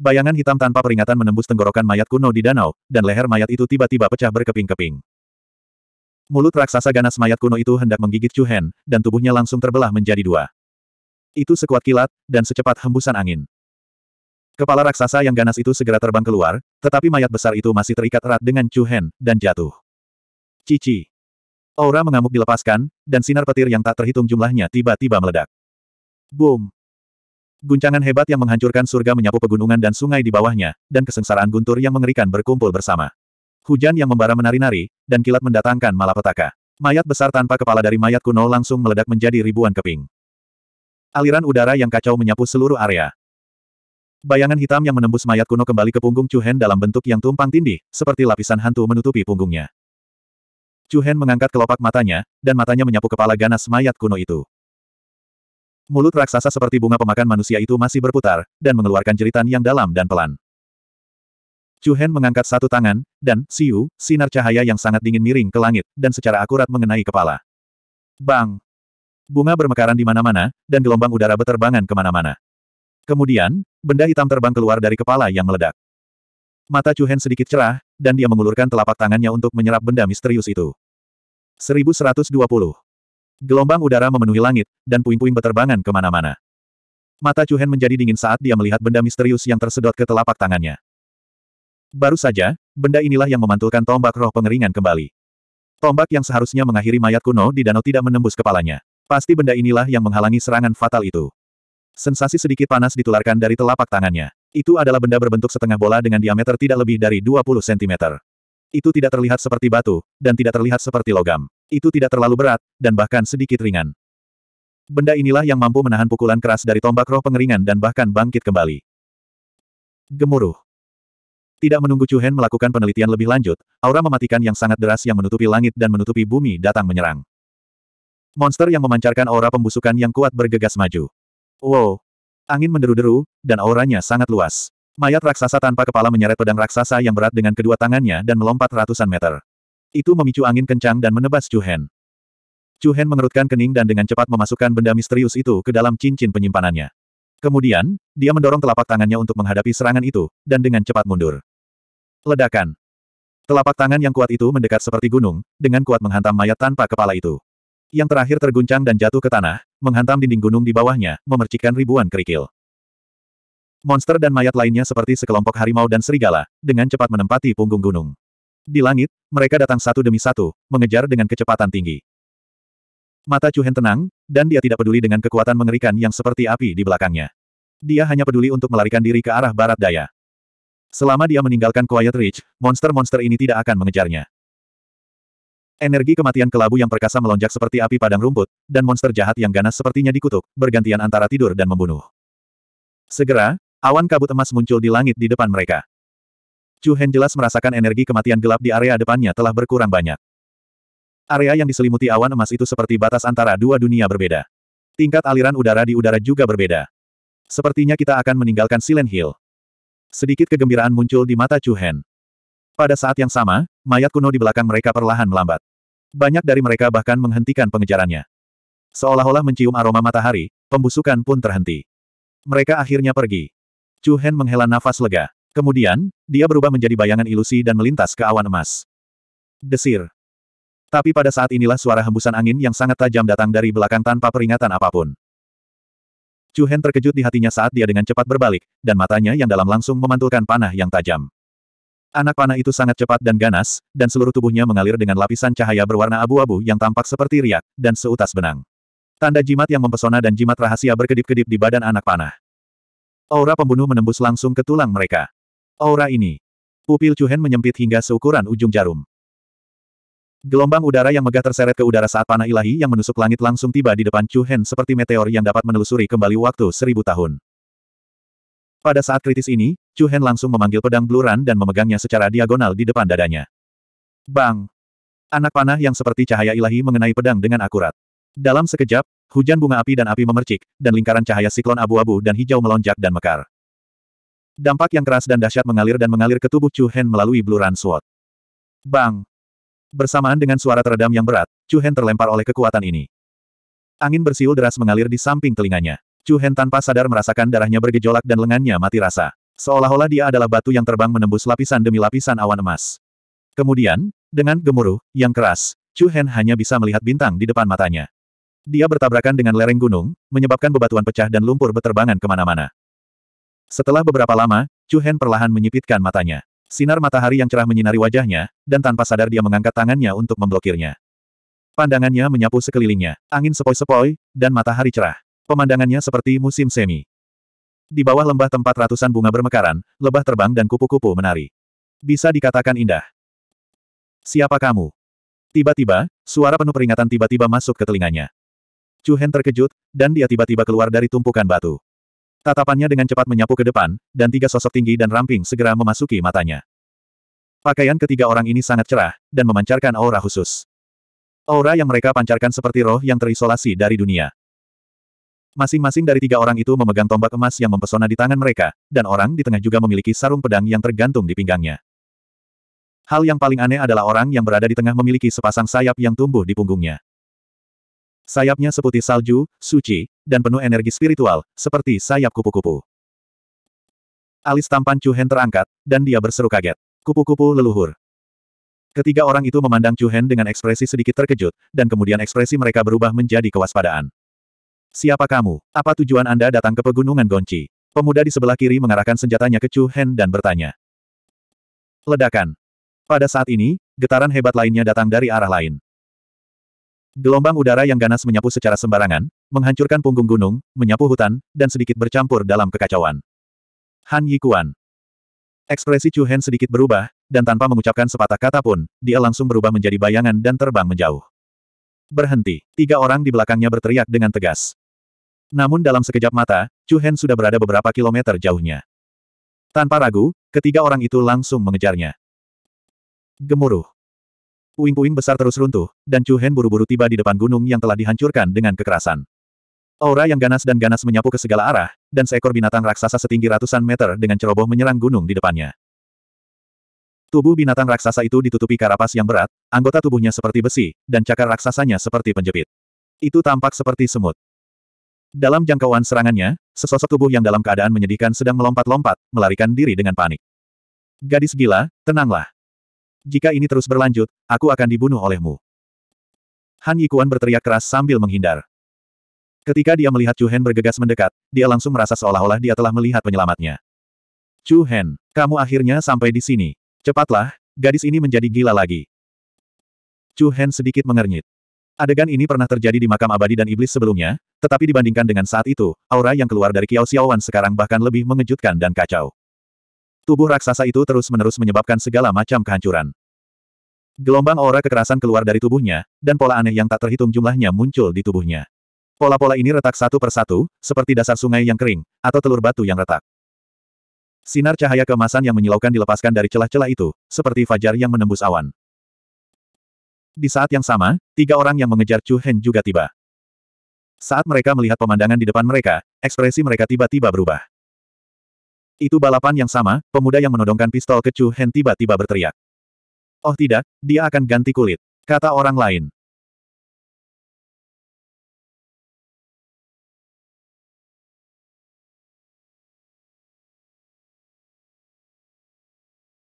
Bayangan hitam tanpa peringatan menembus tenggorokan mayat kuno di danau, dan leher mayat itu tiba-tiba pecah berkeping-keping. Mulut raksasa ganas mayat kuno itu hendak menggigit Chu Hen, dan tubuhnya langsung terbelah menjadi dua. Itu sekuat kilat, dan secepat hembusan angin. Kepala raksasa yang ganas itu segera terbang keluar, tetapi mayat besar itu masih terikat erat dengan Chu Hen, dan jatuh. Cici. Aura mengamuk dilepaskan, dan sinar petir yang tak terhitung jumlahnya tiba-tiba meledak. Boom. Guncangan hebat yang menghancurkan surga menyapu pegunungan dan sungai di bawahnya, dan kesengsaraan guntur yang mengerikan berkumpul bersama. Hujan yang membara menari-nari, dan kilat mendatangkan malapetaka. Mayat besar tanpa kepala dari mayat kuno langsung meledak menjadi ribuan keping. Aliran udara yang kacau menyapu seluruh area. Bayangan hitam yang menembus mayat kuno kembali ke punggung Chuhen dalam bentuk yang tumpang tindih, seperti lapisan hantu menutupi punggungnya. Chuhen mengangkat kelopak matanya, dan matanya menyapu kepala ganas mayat kuno itu. Mulut raksasa seperti bunga pemakan manusia itu masih berputar, dan mengeluarkan jeritan yang dalam dan pelan. Chu Hen mengangkat satu tangan, dan, siu, sinar cahaya yang sangat dingin miring ke langit, dan secara akurat mengenai kepala. Bang! Bunga bermekaran di mana-mana, dan gelombang udara beterbangan kemana-mana. Kemudian, benda hitam terbang keluar dari kepala yang meledak. Mata Chu Hen sedikit cerah, dan dia mengulurkan telapak tangannya untuk menyerap benda misterius itu. 1120 Gelombang udara memenuhi langit, dan puing-puing beterbangan kemana-mana. Mata Cuhen menjadi dingin saat dia melihat benda misterius yang tersedot ke telapak tangannya. Baru saja, benda inilah yang memantulkan tombak roh pengeringan kembali. Tombak yang seharusnya mengakhiri mayat kuno di danau tidak menembus kepalanya. Pasti benda inilah yang menghalangi serangan fatal itu. Sensasi sedikit panas ditularkan dari telapak tangannya. Itu adalah benda berbentuk setengah bola dengan diameter tidak lebih dari 20 cm. Itu tidak terlihat seperti batu, dan tidak terlihat seperti logam. Itu tidak terlalu berat, dan bahkan sedikit ringan. Benda inilah yang mampu menahan pukulan keras dari tombak roh pengeringan dan bahkan bangkit kembali. Gemuruh. Tidak menunggu Chuhen melakukan penelitian lebih lanjut, aura mematikan yang sangat deras yang menutupi langit dan menutupi bumi datang menyerang. Monster yang memancarkan aura pembusukan yang kuat bergegas maju. Wow! Angin menderu-deru, dan auranya sangat luas. Mayat raksasa tanpa kepala menyeret pedang raksasa yang berat dengan kedua tangannya dan melompat ratusan meter. Itu memicu angin kencang dan menebas Chu Hen. Chu Hen mengerutkan kening dan dengan cepat memasukkan benda misterius itu ke dalam cincin penyimpanannya. Kemudian, dia mendorong telapak tangannya untuk menghadapi serangan itu, dan dengan cepat mundur. Ledakan. Telapak tangan yang kuat itu mendekat seperti gunung, dengan kuat menghantam mayat tanpa kepala itu. Yang terakhir terguncang dan jatuh ke tanah, menghantam dinding gunung di bawahnya, memercikkan ribuan kerikil. Monster dan mayat lainnya seperti sekelompok harimau dan serigala, dengan cepat menempati punggung gunung. Di langit, mereka datang satu demi satu, mengejar dengan kecepatan tinggi. Mata Chuhen tenang, dan dia tidak peduli dengan kekuatan mengerikan yang seperti api di belakangnya. Dia hanya peduli untuk melarikan diri ke arah barat daya. Selama dia meninggalkan Quiet Ridge, monster-monster ini tidak akan mengejarnya. Energi kematian kelabu yang perkasa melonjak seperti api padang rumput, dan monster jahat yang ganas sepertinya dikutuk, bergantian antara tidur dan membunuh. Segera, awan kabut emas muncul di langit di depan mereka. Chu Hen jelas merasakan energi kematian gelap di area depannya telah berkurang banyak. Area yang diselimuti awan emas itu seperti batas antara dua dunia berbeda. Tingkat aliran udara di udara juga berbeda. Sepertinya kita akan meninggalkan Silent Hill. Sedikit kegembiraan muncul di mata Chu Hen. Pada saat yang sama, mayat kuno di belakang mereka perlahan melambat. Banyak dari mereka bahkan menghentikan pengejarannya. Seolah-olah mencium aroma matahari, pembusukan pun terhenti. Mereka akhirnya pergi. Chu Hen menghela nafas lega. Kemudian, dia berubah menjadi bayangan ilusi dan melintas ke awan emas. Desir. Tapi pada saat inilah suara hembusan angin yang sangat tajam datang dari belakang tanpa peringatan apapun. Chu Hen terkejut di hatinya saat dia dengan cepat berbalik, dan matanya yang dalam langsung memantulkan panah yang tajam. Anak panah itu sangat cepat dan ganas, dan seluruh tubuhnya mengalir dengan lapisan cahaya berwarna abu-abu yang tampak seperti riak, dan seutas benang. Tanda jimat yang mempesona dan jimat rahasia berkedip-kedip di badan anak panah. Aura pembunuh menembus langsung ke tulang mereka. Aura ini. Pupil Chuhen menyempit hingga seukuran ujung jarum. Gelombang udara yang megah terseret ke udara saat panah ilahi yang menusuk langit langsung tiba di depan Chuhen seperti meteor yang dapat menelusuri kembali waktu seribu tahun. Pada saat kritis ini, Chuhen langsung memanggil pedang bluran dan memegangnya secara diagonal di depan dadanya. Bang! Anak panah yang seperti cahaya ilahi mengenai pedang dengan akurat. Dalam sekejap, hujan bunga api dan api memercik, dan lingkaran cahaya siklon abu-abu dan hijau melonjak dan mekar. Dampak yang keras dan dahsyat mengalir dan mengalir ke tubuh Chu Hen melalui Blue Run Sword. Bang! Bersamaan dengan suara teredam yang berat, Chu Hen terlempar oleh kekuatan ini. Angin bersiul deras mengalir di samping telinganya. Chu Hen tanpa sadar merasakan darahnya bergejolak dan lengannya mati rasa. Seolah-olah dia adalah batu yang terbang menembus lapisan demi lapisan awan emas. Kemudian, dengan gemuruh, yang keras, Chu Hen hanya bisa melihat bintang di depan matanya. Dia bertabrakan dengan lereng gunung, menyebabkan bebatuan pecah dan lumpur beterbangan kemana-mana. Setelah beberapa lama, Chu Hen perlahan menyipitkan matanya. Sinar matahari yang cerah menyinari wajahnya, dan tanpa sadar dia mengangkat tangannya untuk memblokirnya. Pandangannya menyapu sekelilingnya, angin sepoi-sepoi, dan matahari cerah. Pemandangannya seperti musim semi. Di bawah lembah tempat ratusan bunga bermekaran, lebah terbang dan kupu-kupu menari. Bisa dikatakan indah. Siapa kamu? Tiba-tiba, suara penuh peringatan tiba-tiba masuk ke telinganya. Chu Hen terkejut, dan dia tiba-tiba keluar dari tumpukan batu. Tatapannya dengan cepat menyapu ke depan, dan tiga sosok tinggi dan ramping segera memasuki matanya. Pakaian ketiga orang ini sangat cerah, dan memancarkan aura khusus. Aura yang mereka pancarkan seperti roh yang terisolasi dari dunia. Masing-masing dari tiga orang itu memegang tombak emas yang mempesona di tangan mereka, dan orang di tengah juga memiliki sarung pedang yang tergantung di pinggangnya. Hal yang paling aneh adalah orang yang berada di tengah memiliki sepasang sayap yang tumbuh di punggungnya. Sayapnya seputih salju, suci, dan penuh energi spiritual, seperti sayap kupu-kupu. Alis tampan Chu Hen terangkat, dan dia berseru kaget. Kupu-kupu leluhur. Ketiga orang itu memandang Chu Hen dengan ekspresi sedikit terkejut, dan kemudian ekspresi mereka berubah menjadi kewaspadaan. Siapa kamu? Apa tujuan Anda datang ke pegunungan Gonci? Pemuda di sebelah kiri mengarahkan senjatanya ke Chu Hen dan bertanya. Ledakan. Pada saat ini, getaran hebat lainnya datang dari arah lain. Gelombang udara yang ganas menyapu secara sembarangan, menghancurkan punggung gunung, menyapu hutan, dan sedikit bercampur dalam kekacauan. Han Yikuan. Ekspresi Chu Hen sedikit berubah, dan tanpa mengucapkan sepatah kata pun, dia langsung berubah menjadi bayangan dan terbang menjauh. Berhenti. Tiga orang di belakangnya berteriak dengan tegas. Namun dalam sekejap mata, Chu Hen sudah berada beberapa kilometer jauhnya. Tanpa ragu, ketiga orang itu langsung mengejarnya. Gemuruh. Puing-puing besar terus runtuh, dan Chu Hen buru-buru tiba di depan gunung yang telah dihancurkan dengan kekerasan. Aura yang ganas dan ganas menyapu ke segala arah, dan seekor binatang raksasa setinggi ratusan meter dengan ceroboh menyerang gunung di depannya. Tubuh binatang raksasa itu ditutupi karapas yang berat, anggota tubuhnya seperti besi, dan cakar raksasanya seperti penjepit. Itu tampak seperti semut. Dalam jangkauan serangannya, sesosok tubuh yang dalam keadaan menyedihkan sedang melompat-lompat, melarikan diri dengan panik. Gadis gila, tenanglah. Jika ini terus berlanjut, aku akan dibunuh olehmu. Han Yikuan berteriak keras sambil menghindar. Ketika dia melihat Chu Hen bergegas mendekat, dia langsung merasa seolah-olah dia telah melihat penyelamatnya. Chu Hen, kamu akhirnya sampai di sini. Cepatlah, gadis ini menjadi gila lagi. Chu Hen sedikit mengernyit. Adegan ini pernah terjadi di makam abadi dan iblis sebelumnya, tetapi dibandingkan dengan saat itu, aura yang keluar dari Qiao Xiaowan sekarang bahkan lebih mengejutkan dan kacau. Tubuh raksasa itu terus-menerus menyebabkan segala macam kehancuran. Gelombang aura kekerasan keluar dari tubuhnya, dan pola aneh yang tak terhitung jumlahnya muncul di tubuhnya. Pola-pola ini retak satu persatu, seperti dasar sungai yang kering, atau telur batu yang retak. Sinar cahaya kemasan yang menyilaukan dilepaskan dari celah-celah itu, seperti fajar yang menembus awan. Di saat yang sama, tiga orang yang mengejar Chu Hen juga tiba. Saat mereka melihat pemandangan di depan mereka, ekspresi mereka tiba-tiba berubah. Itu balapan yang sama, pemuda yang menodongkan pistol ke Chu Hen tiba-tiba berteriak. Oh tidak, dia akan ganti kulit. Kata orang lain.